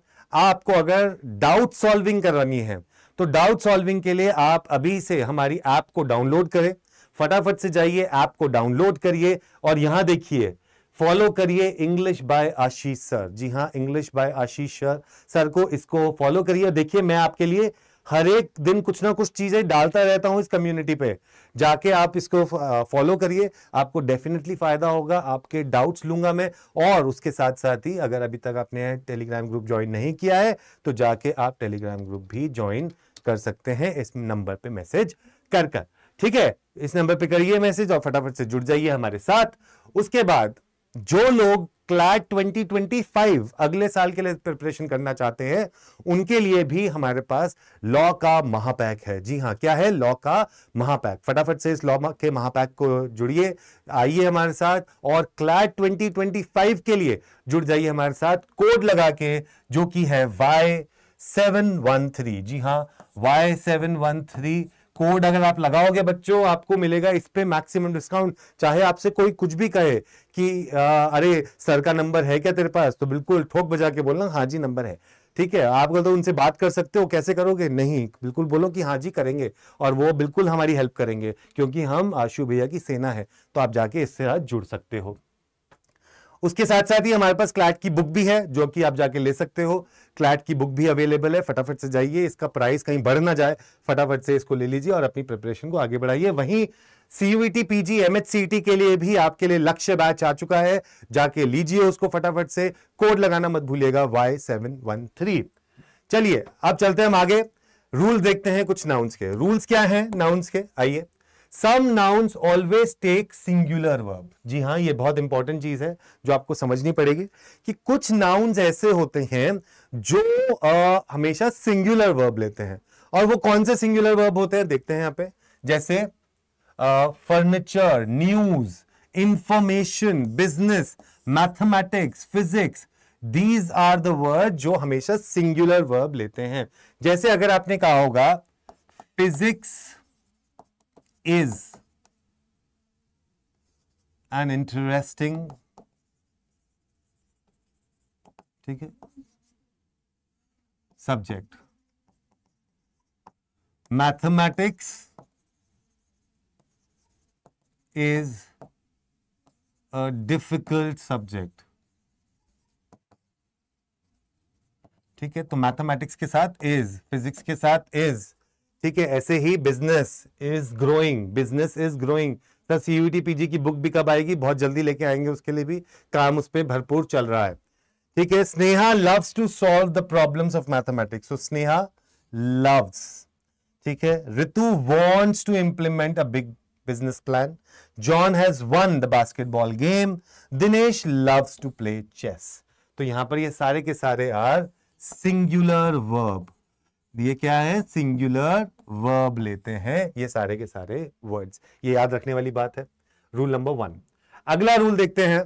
आपको अगर डाउट सॉल्विंग करवानी है तो डाउट सॉल्विंग के लिए आप अभी से हमारी ऐप को डाउनलोड करें फटाफट से जाइए ऐप को डाउनलोड करिए और यहां देखिए फॉलो करिए इंग्लिश बाय आशीष सर जी हाँ English by Ashish sir sir को इसको फॉलो करिए और देखिए मैं आपके लिए हर एक दिन कुछ ना कुछ चीजें डालता रहता हूं इस कम्युनिटी पे जाके आप इसको फॉलो करिए आपको डेफिनेटली फायदा होगा आपके डाउट्स लूंगा मैं और उसके साथ साथ ही अगर अभी तक आपने टेलीग्राम ग्रुप ज्वाइन नहीं किया है तो जाके आप टेलीग्राम ग्रुप भी ज्वाइन कर सकते हैं इस नंबर पे मैसेज कर कर ठीक है इस नंबर पे करिए मैसेज और फटाफट से जुड़ जाइए हमारे साथ उसके बाद जो लोग क्लैट 2025 अगले साल के लिए प्रिपरेशन करना चाहते हैं उनके लिए भी हमारे पास लॉ का महापैक है जी हाँ क्या है लॉ का महापैक फटाफट से इस लॉ के महापैक को जुड़िए आइए हमारे साथ और क्लैट 2025 के लिए जुड़ जाइए हमारे साथ कोड लगा के जो कि है वाई सेवन वन थ्री जी हाँ Y seven one three code अगर आप लगाओगे बच्चों आपको मिलेगा इस पे मैक्सिमम डिस्काउंट चाहे आपसे कोई कुछ भी कहे कि आ, अरे सर का नंबर है क्या तेरे पास तो बिल्कुल ठोक बजा के बोलना हाँ जी नंबर है ठीक है आप बोलते तो उनसे बात कर सकते हो कैसे करोगे नहीं बिल्कुल बोलो कि हाँ जी करेंगे और वो बिल्कुल हमारी हेल्प करेंगे क्योंकि हम आशु भैया की सेना है तो आप जाके इससे जुड़ सकते हो उसके साथ साथ ही हमारे पास क्लैट की बुक भी है जो कि आप जाके ले सकते हो क्लैट की बुक भी अवेलेबल है फटाफट से जाइए इसका प्राइस कहीं बढ़ ना जाए फटाफट से इसको ले लीजिए और अपनी प्रिपरेशन को आगे बढ़ाइए वहीं सीयूईटी पीजी एमएचसीईटी के लिए भी आपके लिए लक्ष्य बैच आ चुका है जाके लीजिए उसको फटाफट से कोड लगाना मत भूलिएगा वाई सेवन वन थ्री चलिए अब चलते हैं हम आगे रूल देखते हैं कुछ नाउन्स के रूल्स क्या है नाउन्स के आइए some nouns always take singular verb जी हाँ ये बहुत इंपॉर्टेंट चीज है जो आपको समझनी पड़ेगी कि कुछ नाउन्स ऐसे होते हैं जो आ, हमेशा सिंगुलर वर्ब लेते हैं और वो कौन से सिंगुलर वर्ब होते हैं देखते हैं यहाँ पे जैसे furniture news information business mathematics physics these are the word जो हमेशा सिंगुलर वर्ब लेते हैं जैसे अगर आपने कहा होगा फिजिक्स is an interesting ठीक है subject mathematics is a difficult subject. ठीक है तो मैथमेटिक्स के साथ इज फिजिक्स के साथ इज ठीक है ऐसे ही business is growing business is growing sir C U PG की बुक भी कब आएगी बहुत जल्दी लेके आएंगे उसके लिए भी काम उस पर भरपूर चल रहा है ठीक है Sneha loves to solve the problems of mathematics so Sneha loves ठीक है Ritu wants to implement a big business plan John has won the basketball game Dinesh loves to play chess तो यहां पर ये सारे के सारे आर सिंगुलर वर्ब ये क्या है सिंगुलर वर्ब लेते हैं ये सारे के सारे वर्ड्स ये याद रखने वाली बात है रूल नंबर वन अगला रूल देखते हैं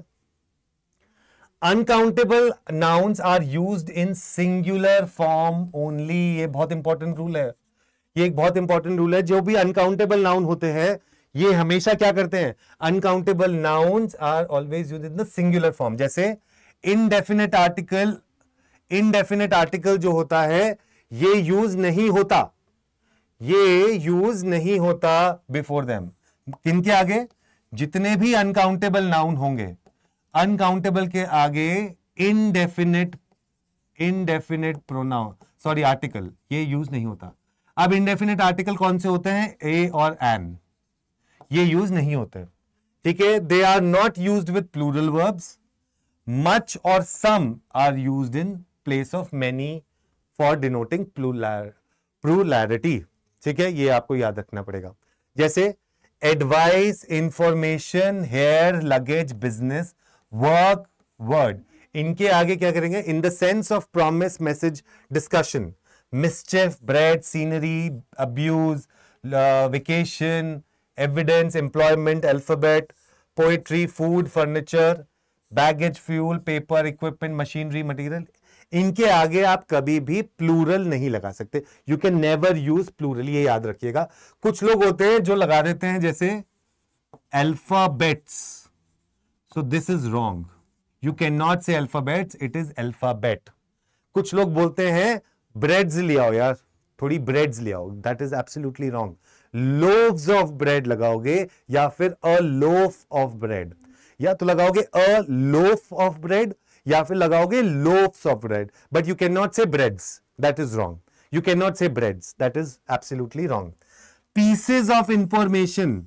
uncountable nouns are use in singular form only ये बहुत इंपॉर्टेंट रूल है ये एक बहुत इंपॉर्टेंट रूल है जो भी अनकाउंटेबल नाउन होते हैं ये हमेशा क्या करते हैं uncountable nouns are always use in the singular form जैसे इनडेफिनेट आर्टिकल इनडेफिनेट आर्टिकल जो होता है ये यूज नहीं होता ये यूज नहीं होता बिफोर देम किन के आगे जितने भी अनकाउंटेबल नाउन होंगे अनकाउंटेबल के आगे indefinite indefinite pronoun sorry article ये यूज नहीं होता अब इनडेफिनेट आर्टिकल कौन से होते हैं ए और एन ये यूज नहीं होते ठीक है they are not use with plural verbs much और some are use in place of many for denoting plurality ठीक है ये आपको याद रखना पड़ेगा जैसे advice information hair luggage business work word इनके आगे क्या करेंगे in the sense of promise message discussion mischief bread scenery abuse vacation evidence employment alphabet poetry food furniture baggage fuel paper equipment machinery material इनके आगे आप कभी भी plural नहीं लगा सकते you can never use plural ये याद रखिएगा कुछ लोग होते हैं जो लगा देते हैं जैसे alphabets so this is wrong you can not say alphabets it is alphabet कुछ लोग बोलते हैं ब्रेड्स ले आओ यार थोड़ी ब्रेड्स ले आओ that is absolutely wrong loaves of bread लगाओगे या फिर अ लोफ ऑफ ब्रेड या तो लगाओगे अ लोफ ऑफ ब्रेड या फिर लगाओगे loaves of bread but you can not say breads that is wrong you can not say breads that is absolutely wrong pieces of information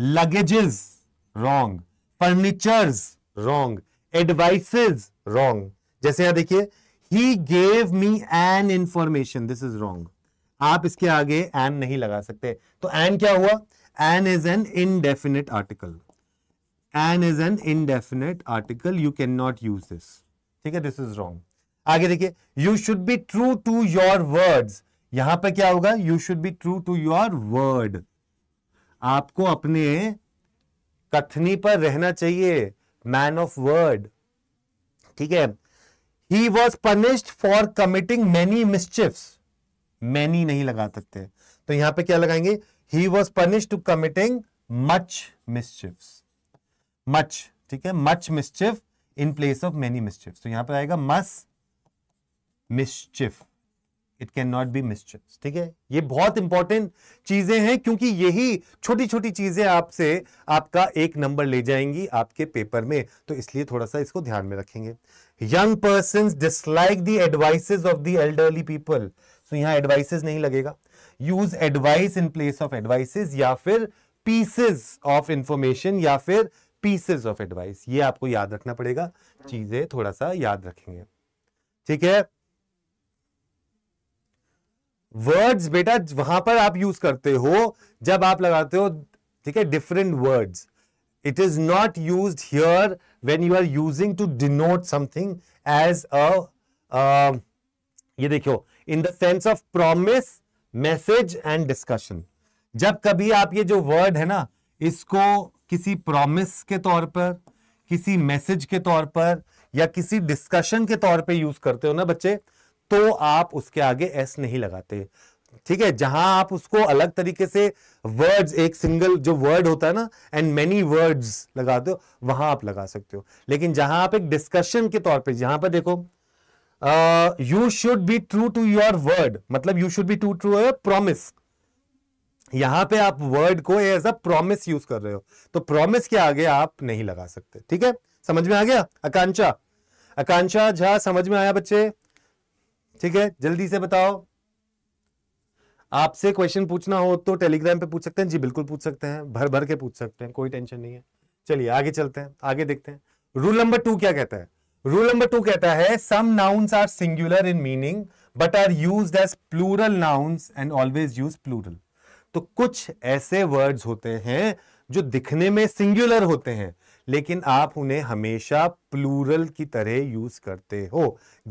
luggages wrong furnitures wrong advices wrong जैसे यहां देखिए he gave me an information this is wrong आप इसके आगे N नहीं लगा सकते तो एन क्या हुआ an is an indefinite article an is an indefinite article you can not use this ठीक है दिस इज रॉन्ग आगे देखिए you should be true to your words यहां पर क्या होगा you should be true to your word आपको अपने कथनी पर रहना चाहिए मैन ऑफ वर्ड ठीक है he was punished for committing many mischiefs many नहीं लगा सकते तो यहां पे क्या लगाएंगे he was punished to committing much mischiefs much ठीक है much mischief in place of many mischief तो यहां पर आएगा much mischief it can not be mischief ठीक है ये बहुत इंपॉर्टेंट चीजें हैं क्योंकि यही छोटी छोटी चीजें आपसे आपका एक नंबर ले जाएंगी आपके पेपर में तो इसलिए थोड़ा सा इसको ध्यान में रखेंगे young person dislike the advices of the elderly people so यहां एडवाइसेज नहीं लगेगा use advice in place of advices या फिर पीसेज ऑफ इंफॉर्मेशन या फिर पीसेस ऑफ एडवाइस ये आपको याद रखना पड़ेगा चीजें थोड़ा सा याद रखेंगे ठीक है वर्ड्स बेटा वहां पर आप यूज करते हो जब आप लगाते हो ठीक है different words it is not use here when you are using to denote something as a ये देखो in the sense of promise message and discussion जब कभी आप ये जो वर्ड है ना इसको किसी प्रॉमिस के तौर पर किसी मैसेज के तौर पर या किसी डिस्कशन के तौर पे यूज करते हो ना बच्चे तो आप उसके आगे एस नहीं लगाते ठीक है जहां आप उसको अलग तरीके से वर्ड्स एक सिंगल जो वर्ड होता है ना एंड मेनी वर्ड्स लगाते हो वहां आप लगा सकते हो लेकिन जहां आप एक डिस्कशन के तौर पे जहां पर देखो you should be true to your word मतलब you should be true to your promise यहां पे आप वर्ड को एज अ प्रॉमिस यूज कर रहे हो तो प्रॉमिस के आगे आप नहीं लगा सकते ठीक है समझ में आ गया आकांक्षा आकांक्षा झा समझ में आया बच्चे ठीक है जल्दी से बताओ आपसे क्वेश्चन पूछना हो तो टेलीग्राम पे पूछ सकते हैं जी बिल्कुल पूछ सकते हैं भर भर के पूछ सकते हैं कोई टेंशन नहीं है चलिए आगे चलते हैं आगे देखते हैं रूल नंबर टू क्या कहता है रूल नंबर टू कहता है some nouns are singular in meaning but are use as plural nouns and always use plural तो कुछ ऐसे वर्ड्स होते हैं जो दिखने में सिंगुलर होते हैं लेकिन आप उन्हें हमेशा प्लूरल की तरह यूज करते हो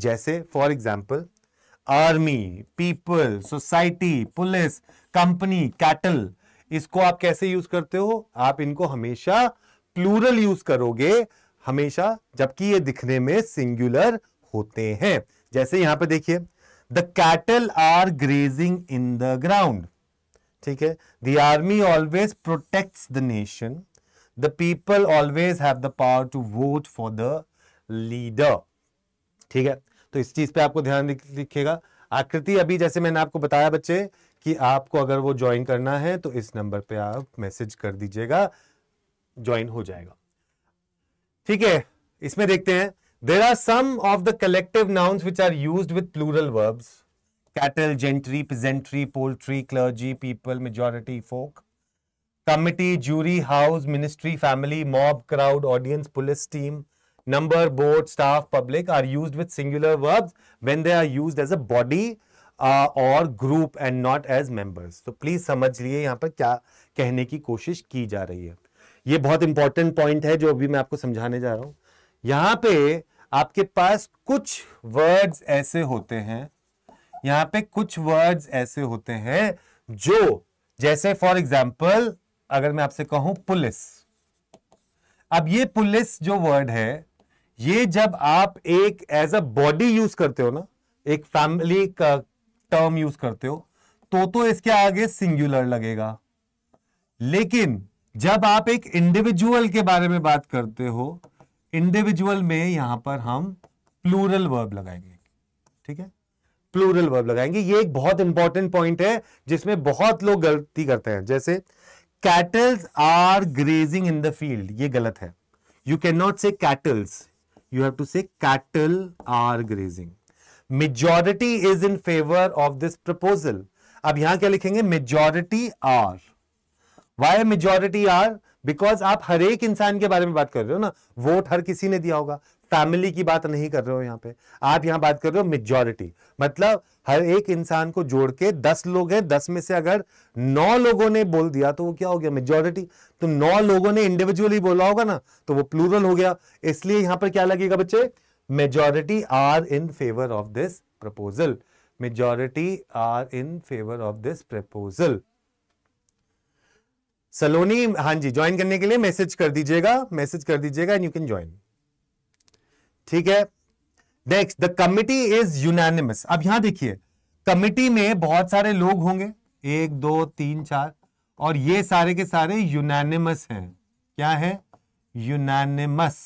जैसे for example army people society police company cattle इसको आप कैसे यूज करते हो आप इनको हमेशा प्लूरल यूज करोगे हमेशा जबकि ये दिखने में सिंगुलर होते हैं जैसे यहां पे देखिए the cattle are grazing in the ground ठीक है the army always protect the nation the people always have the power to vote for the leader ठीक है तो इस चीज पे आपको ध्यान रखिएगा आकृति अभी जैसे मैंने आपको बताया बच्चे कि आपको अगर वो ज्वाइन करना है तो इस नंबर पे आप मैसेज कर दीजिएगा ज्वाइन हो जाएगा ठीक है इसमें देखते हैं there are some of the collective nouns which are use with plural verbs cattle, gentry, peasantry, poultry, clergy, people, majority, folk. Committee, jury, house, ministry, family, mob, crowd, audience, police team, number, board, staff, public are used with singular verbs when they are used as a body uh, or group and not as members. So please समझ लिए यहाँ पर क्या कहने की कोशिश की जा रही है ये बहुत इंपॉर्टेंट पॉइंट है जो अभी मैं आपको समझाने जा रहा हूँ यहाँ पे आपके पास कुछ वर्ड्स ऐसे होते हैं यहाँ पे कुछ वर्ड्स ऐसे होते हैं जो जैसे फॉर एग्जाम्पल अगर मैं आपसे कहूं पुलिस अब ये पुलिस जो वर्ड है ये जब आप एक एज अ बॉडी यूज करते हो ना एक फैमिली का टर्म यूज करते हो तो तो इसके आगे सिंगुलर लगेगा लेकिन जब आप एक इंडिविजुअल के बारे में बात करते हो इंडिविजुअल में यहां पर हम प्लूरल वर्ब लगाएंगे ठीक है प्लूरल वर्ब लगाएंगे ये एक बहुत इंपॉर्टेंट पॉइंट है जिसमें बहुत लोग गलती करते हैं जैसे cattles are grazing in the field ये गलत है you can not say cattles you have to say cattle are grazing majority is in favour of this proposal अब यहां क्या लिखेंगे majority are why majority are because आप हर एक इंसान के बारे में बात कर रहे हो ना वोट हर किसी ने दिया होगा फैमिली की बात नहीं कर रहे हो यहाँ पे आप यहाँ बात कर रहे हो मेजोरिटी मतलब हर एक इंसान को जोड़ के दस लोग हैं दस में से अगर नौ लोगों ने बोल दिया तो वो क्या हो गया मेजोरिटी तो नौ लोगों ने इंडिविजुअली बोला होगा ना तो वो प्लूरल हो गया इसलिए यहां पर क्या लगेगा बच्चे majority are in favour of this proposal majority are in favour of this proposal Saloni हां जी ज्वाइन करने के लिए मैसेज कर दीजिएगा मैसेज कर दीजिएगा एंड यू कैन ज्वाइन ठीक है next the committee is unanimous अब यहां देखिए कमिटी में बहुत सारे लोग होंगे एक दो तीन चार और ये सारे के सारे यूनानिमस हैं क्या है यूनानिमस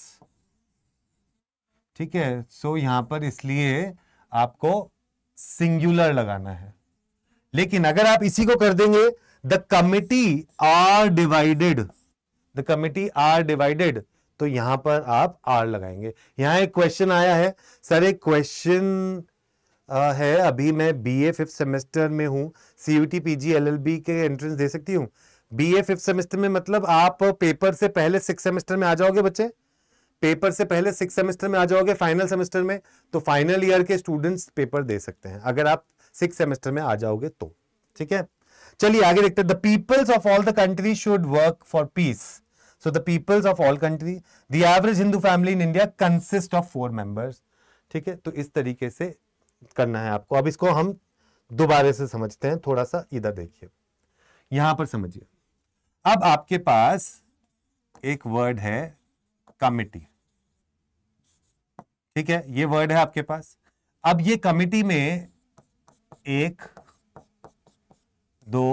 ठीक है सो so, यहां पर इसलिए आपको सिंगुलर लगाना है लेकिन अगर आप इसी को कर देंगे the committee are divided the committee are divided तो यहां पर आप आर लगाएंगे यहां एक क्वेश्चन आया है सर एक क्वेश्चन है अभी मैं बीए फिफ्थ सेमेस्टर में हूं CUET PG L L B के एंट्रेंस दे सकती हूँ बीए फिफ्थ सेमेस्टर में मतलब आप पेपर से पहले सिक्स सेमेस्टर में आ जाओगे बच्चे पेपर से पहले सिक्स सेमेस्टर में आ जाओगे फाइनल सेमेस्टर में तो फाइनल ईयर के स्टूडेंट्स पेपर दे सकते हैं अगर आप सिक्स सेमेस्टर में आ जाओगे तो ठीक है चलिए आगे देखते हैं the peoples of all the country should work for peace so the peoples of all country the average Hindu family in India consist of four members ठीक है तो इस तरीके से करना है आपको अब इसको हम दोबारे से समझते हैं थोड़ा सा इधर देखिए यहां पर समझिए अब आपके पास एक वर्ड है कमिटी ठीक है ये वर्ड है आपके पास अब ये कमिटी में एक दो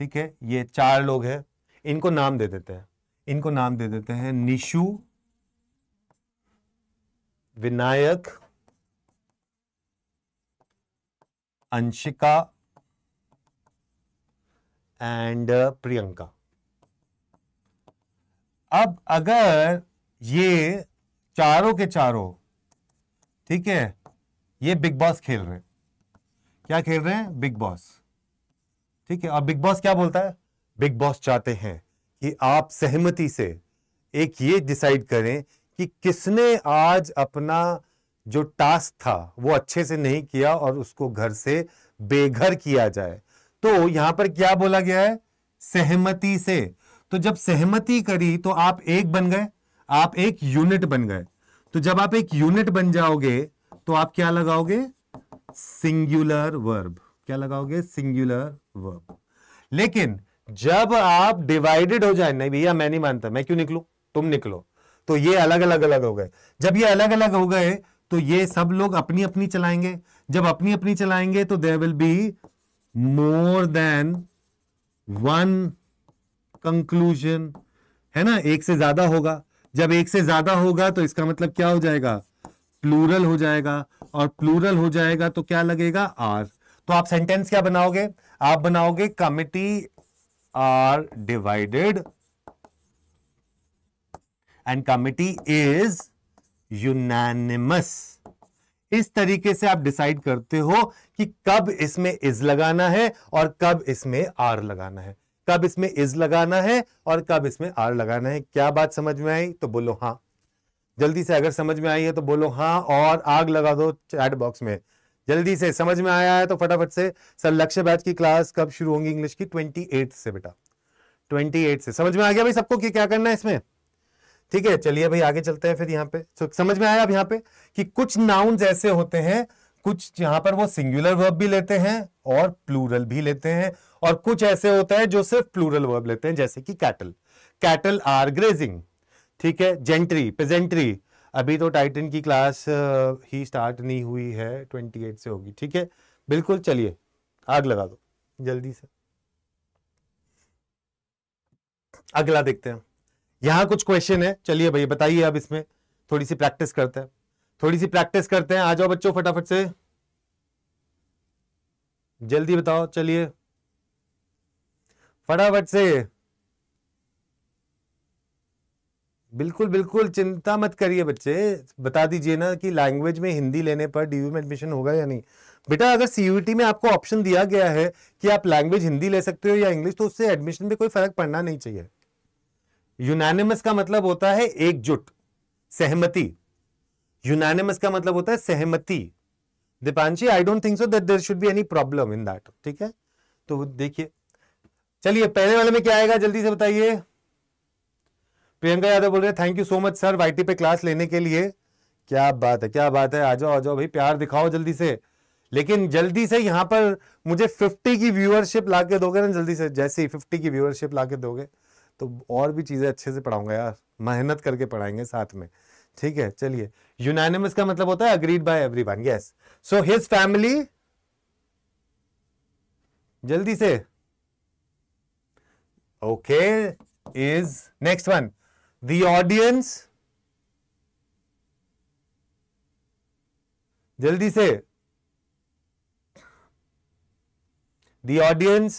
ठीक है ये चार लोग हैं इनको नाम दे देते हैं इनको नाम दे देते हैं निशु विनायक अंशिका एंड uh, प्रियंका अब अगर ये चारों के चारों ठीक है ये बिग बॉस खेल रहे हैं क्या खेल रहे हैं बिग बॉस ठीक है अब बिग बॉस क्या बोलता है बिग बॉस चाहते हैं कि आप सहमति से एक ये डिसाइड करें कि किसने आज अपना जो टास्क था वो अच्छे से नहीं किया और उसको घर से बेघर किया जाए तो यहां पर क्या बोला गया है सहमति से तो जब सहमति करी तो आप एक बन गए आप एक यूनिट बन गए तो जब आप एक यूनिट बन जाओगे तो आप क्या लगाओगे सिंगुलर वर्ब क्या लगाओगे सिंगुलर वर्ब लेकिन जब आप डिवाइडेड हो जाए नहीं भैया मैं नहीं मानता मैं क्यों निकलू तुम निकलो तो ये अलग अलग अलग हो गए जब ये अलग अलग हो गए तो ये सब लोग अपनी अपनी चलाएंगे जब अपनी अपनी चलाएंगे तो there will be more than one conclusion है ना एक से ज्यादा होगा जब एक से ज्यादा होगा तो इसका मतलब क्या हो जाएगा प्लूरल हो जाएगा और प्लूरल हो जाएगा तो क्या लगेगा आर तो आप सेंटेंस क्या बनाओगे आप बनाओगे committee are divided and committee is unanimous इस तरीके से आप डिसाइड करते हो कि कब इसमें इज लगाना है और कब इसमें आर लगाना है कब इसमें इज लगाना है और कब इसमें आर लगाना है क्या बात समझ में आई तो बोलो हां जल्दी से अगर समझ में आई है तो बोलो हां और आग लगा दो चैट बॉक्स में जल्दी से समझ में आया है तो फटाफट से सर लक्ष्य बैच की क्लास कब शुरू होंगी इंग्लिश की ट्वेंटी एट से बेटा ट्वेंटी एट से समझ में आ गया भाई सबको कि क्या करना है इसमें ठीक है चलिए भाई आगे चलते हैं फिर यहाँ पे तो समझ में आया अब यहाँ पे कि कुछ नाउन ऐसे होते हैं कुछ यहाँ पर वो सिंगुलर वर्ब भी लेते हैं और प्लूरल भी लेते हैं और कुछ ऐसे होता है जो सिर्फ प्लूरल वर्ब लेते हैं जैसे कि कैटल कैटल आर ग्रेजिंग ठीक है जेंट्री पेजेंट्री अभी तो टाइटन की क्लास uh, ही स्टार्ट नहीं हुई है ट्वेंटी एट से होगी ठीक है बिल्कुल चलिए आग लगा दो जल्दी से अगला देखते हैं यहां कुछ क्वेश्चन है चलिए भैया बताइए अब इसमें थोड़ी सी प्रैक्टिस करते हैं थोड़ी सी प्रैक्टिस करते हैं आ जाओ बच्चों फटाफट से जल्दी बताओ चलिए फटाफट से बिल्कुल बिल्कुल चिंता मत करिए बच्चे बता दीजिए ना कि लैंग्वेज में हिंदी लेने पर डीयू में एडमिशन होगा या नहीं बेटा अगर सीयूटी में आपको ऑप्शन दिया गया है कि आप लैंग्वेज हिंदी ले सकते हो या इंग्लिश तो उससे एडमिशन पे कोई फर्क पड़ना नहीं चाहिए यूनानिमस का मतलब होता है एकजुट सहमति यूनानिमस का मतलब होता है सहमति Dipanshi I don't think so that there should be any problem in that ठीक है तो देखिए चलिए पहले वाले में क्या आएगा जल्दी से बताइए प्रियंका यादव बोल रहे हैं thank you so much sir वाई पे क्लास लेने के लिए क्या बात है क्या बात है आ जाओ आ जाओ भाई प्यार दिखाओ जल्दी से लेकिन जल्दी से यहाँ पर मुझे 50 की व्यूअरशिप ला के दोगे ना जल्दी से जैसे ही 50 की व्यूअरशिप ला के दोगे तो और भी चीज़ें अच्छे से पढ़ाऊंगा यार मेहनत करके पढ़ाएंगे साथ में ठीक है चलिए यूनानिमस का मतलब होता है agreed by everyone yes so his family जल्दी से okay is next one the audience जल्दी से the audience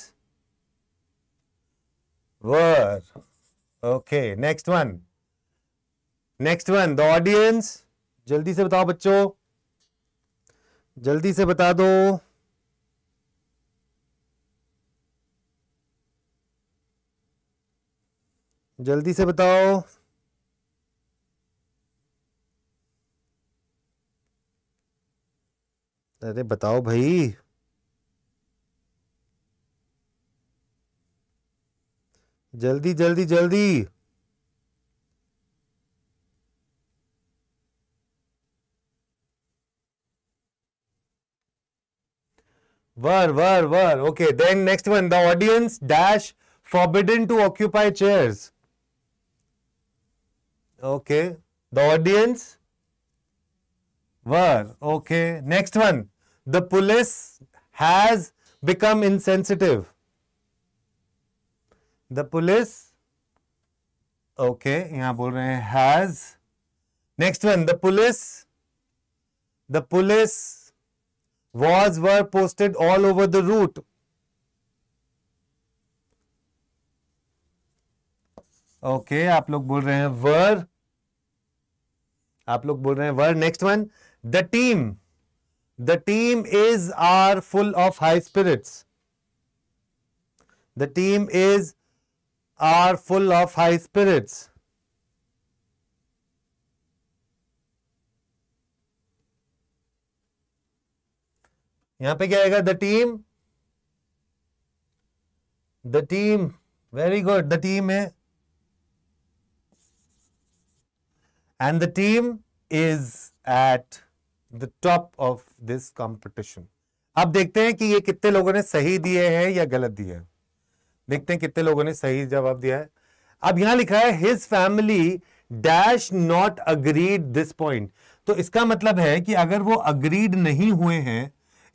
were okay next one next one the audience जल्दी से बताओ बच्चों जल्दी से बता दो जल्दी से बताओ अरे बताओ भाई जल्दी जल्दी जल्दी were were were okay then next one the audience dash forbidden to occupy chairs Okay. The audience were. Okay. Next one. The police has become insensitive. The police. Okay. यहाँ बोल रहे हैं has. Next one. The police. The police was were posted all over the route. Okay okay, आप लोग बोल रहे हैं वर आप लोग बोल रहे हैं word next one the team the team is are full of high spirits the team is are full of high spirits यहां पे क्या आएगा the team the team very good the team है and the team is at the top of this competition. अब देखते हैं कि ये कितने लोगों ने सही दिए हैं या गलत दिए हैं देखते हैं कितने लोगों ने सही जवाब दिया है अब यहां लिखा है his family dash not agreed this point तो इसका मतलब है कि अगर वो अग्रीड नहीं हुए हैं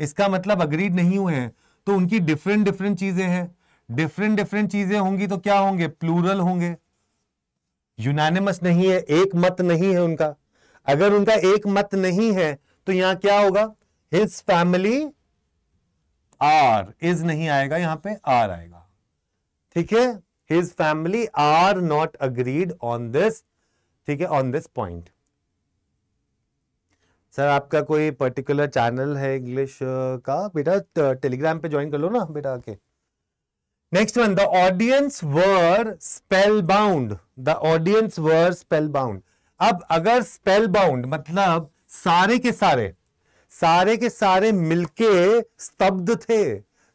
इसका मतलब अग्रीड नहीं हुए हैं तो उनकी डिफरेंट डिफरेंट चीजें हैं डिफरेंट डिफरेंट चीजें होंगी तो क्या होंगे प्लूरल होंगे यूनानिमस नहीं है एक मत नहीं है उनका अगर उनका एक मत नहीं है तो यहां क्या होगा हिज फैमिली आर इज नहीं आएगा यहां पे आर आएगा ठीक है his family are not agreed on this ठीक है ऑन दिस पॉइंट सर आपका कोई पर्टिकुलर चैनल है इंग्लिश का बेटा टेलीग्राम पे ज्वाइन कर लो ना बेटा आके next one the audience were spellbound the audience were spellbound अब अगर स्पेल बाउंड मतलब सारे के सारे सारे के सारे मिलके स्तब्ध थे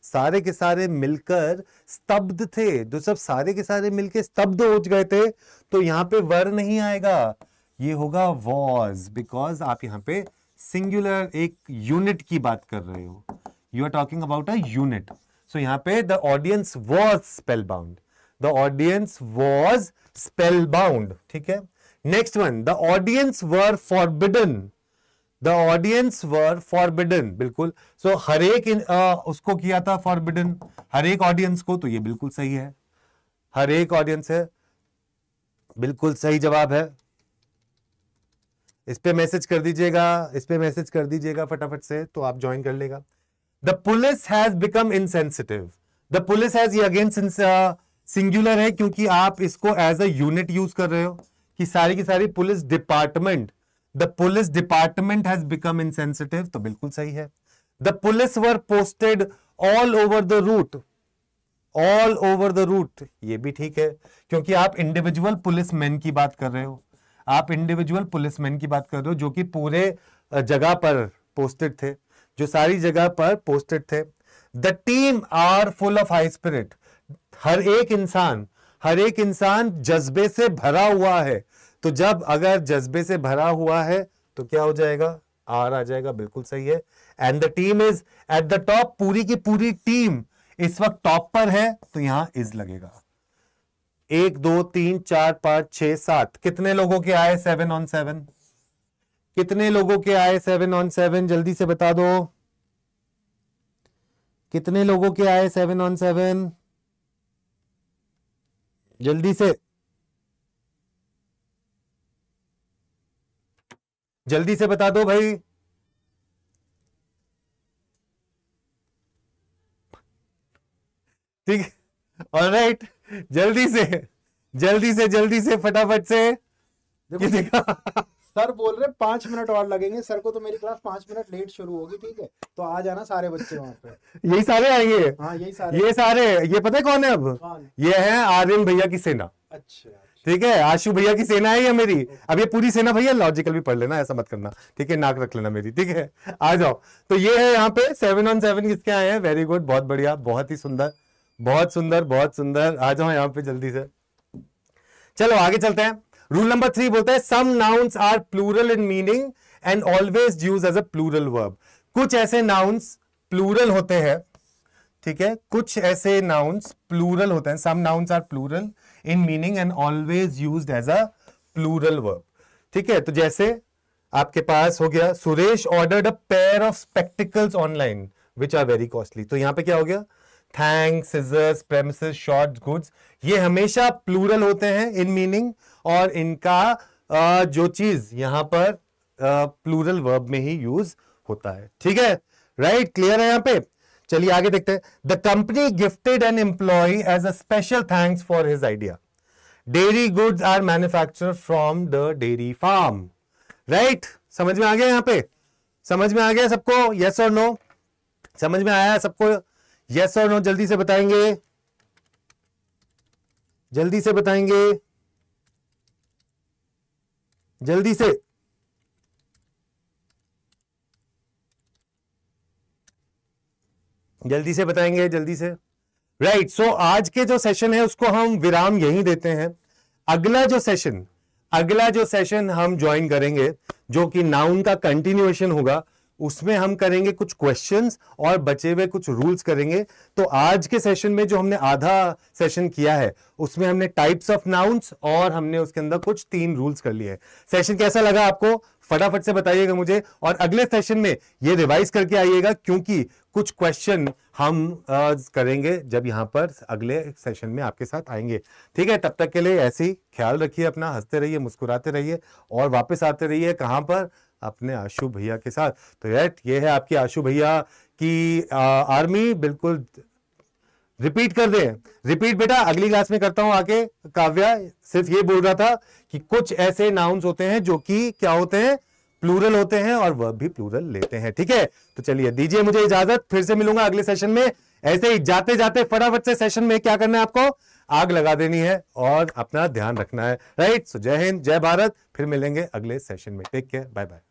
सारे के सारे मिलकर स्तब्ध थे जो तो सब सारे के सारे मिलके स्तब्ध हो गए थे तो यहां पे वर नहीं आएगा ये होगा वॉज बिकॉज आप यहां पे सिंगुलर एक यूनिट की बात कर रहे हो you are talking about a unit so यहां पे the audience was spellbound the audience was spellbound ठीक है next one the audience were forbidden the audience were forbidden बिल्कुल सो so, हर एक इन, आ, उसको किया था फॉरबिडन हर एक ऑडियंस को तो ये बिल्कुल सही है हर एक ऑडियंस है बिल्कुल सही जवाब है इस पे मैसेज कर दीजिएगा इस पे मैसेज कर दीजिएगा फटाफट से तो आप ज्वाइन कर लेगा the police has become insensitive the police has ये अगेन सिंगुलर है क्योंकि आप इसको एज अ यूनिट यूज कर रहे हो कि सारी की सारी police department the police department has become insensitive तो बिल्कुल सही है the police were posted all over the route all over the route ये भी ठीक है क्योंकि आप इंडिविजुअल पुलिस मैन की बात कर रहे हो आप इंडिविजुअल पुलिस मैन की बात कर रहे हो जो कि पूरे जगह पर पोस्टेड थे जो सारी जगह पर पोस्टेड थे the team are full of high spirit हर एक इंसान हर एक इंसान जज्बे से भरा हुआ है तो जब अगर जज्बे से भरा हुआ है तो क्या हो जाएगा आर आ जाएगा बिल्कुल सही है and the team is at the top पूरी की पूरी टीम इस वक्त टॉप पर है तो यहां इज लगेगा एक दो तीन चार पांच छह सात कितने लोगों के आए सेवन ऑन सेवन कितने लोगों के आए सेवन ऑन सेवन जल्दी से बता दो कितने लोगों के आए सेवन ऑन सेवन जल्दी से जल्दी से बता दो भाई ठीक ऑल राइट जल्दी से जल्दी से जल्दी से फटाफट से देखो सर बोल रहे पांच मिनट और लगेंगे सर को तो मेरी क्लास पांच मिनट लेट शुरू होगी ठीक है तो आ जाना सारे बच्चे वहाँ पे यही सारे आएंगे हाँ यही सारे ये सारे ये पता है कौन है अब ये है आर्यन भैया की सेना अच्छा, अच्छा। ठीक है आशु भैया की सेना है या मेरी अब ये पूरी सेना भैया लॉजिकल भी पढ़ लेना ऐसा मत करना ठीक है नाक रख लेना मेरी ठीक है आ जाओ तो ये है यहाँ पे सेवन ऑन सेवन किसके आए हैं वेरी गुड बहुत बढ़िया बहुत ही सुंदर बहुत सुंदर बहुत सुंदर आ जाओ यहाँ पे जल्दी से चलो आगे चलते हैं रूल नंबर थ्री बोलता है some nouns are plural in meaning and always use as a plural verb कुछ ऐसे नाउन्स प्लूरल होते हैं ठीक है कुछ ऐसे नाउन्स प्लूरल होते हैं some nouns are plural in meaning and always use as a plural verb ठीक है तो जैसे आपके पास हो गया Suresh ordered a pair of spectacles online which are very costly तो यहां पे क्या हो गया thanks scissors premise short goods ये हमेशा प्लूरल होते हैं इन मीनिंग और इनका जो चीज यहां पर प्लूरल वर्ब में ही यूज होता है ठीक है राइट क्लियर है यहां पे चलिए आगे देखते हैं the company gifted an employee as a special thanks for his idea dairy goods are manufacture from the dairy farm right समझ में आ गया यहां पे समझ में आ गया सबको यस और नो समझ में आया सबको यस और नो जल्दी से बताएंगे जल्दी से बताएंगे जल्दी से जल्दी से बताएंगे जल्दी से राइट right, सो so आज के जो सेशन है उसको हम विराम यहीं देते हैं अगला जो सेशन अगला जो सेशन हम ज्वाइन करेंगे जो कि नाउन का कंटिन्यूएशन होगा उसमें हम करेंगे कुछ क्वेश्चंस और बचे हुए कुछ रूल्स करेंगे तो आज के सेशन में जो हमने आधा सेशन किया है उसमें हमने टाइप्स ऑफ नाउंस और हमने उसके अंदर कुछ तीन रूल्स कर लिए सेशन कैसा लगा आपको फटाफट से बताइएगा मुझे और अगले सेशन में ये रिवाइज करके आइएगा क्योंकि कुछ क्वेश्चन हम आ, करेंगे जब यहाँ पर अगले सेशन में आपके साथ आएंगे ठीक है तब तक के लिए ऐसे ही ख्याल रखिए अपना हंसते रहिए मुस्कुराते रहिए और वापस आते रहिए कहाँ पर अपने आशु भैया के साथ तो राइट ये है आपकी आशु भैया की आ, आर्मी बिल्कुल रिपीट कर दे रिपीट बेटा अगली क्लास में करता हूं आके काव्या सिर्फ ये बोल रहा था कि कुछ ऐसे नाउन्स होते हैं जो कि क्या होते हैं प्लूरल होते हैं और वर्ब भी प्लूरल लेते हैं ठीक है तो चलिए दीजिए मुझे इजाजत फिर से मिलूंगा अगले सेशन में ऐसे ही जाते जाते फटाफट से सेशन में क्या करना है आपको आग लगा देनी है और अपना ध्यान रखना है राइट सो जय हिंद जय भारत फिर मिलेंगे अगले सेशन में टेक केयर बाय बाय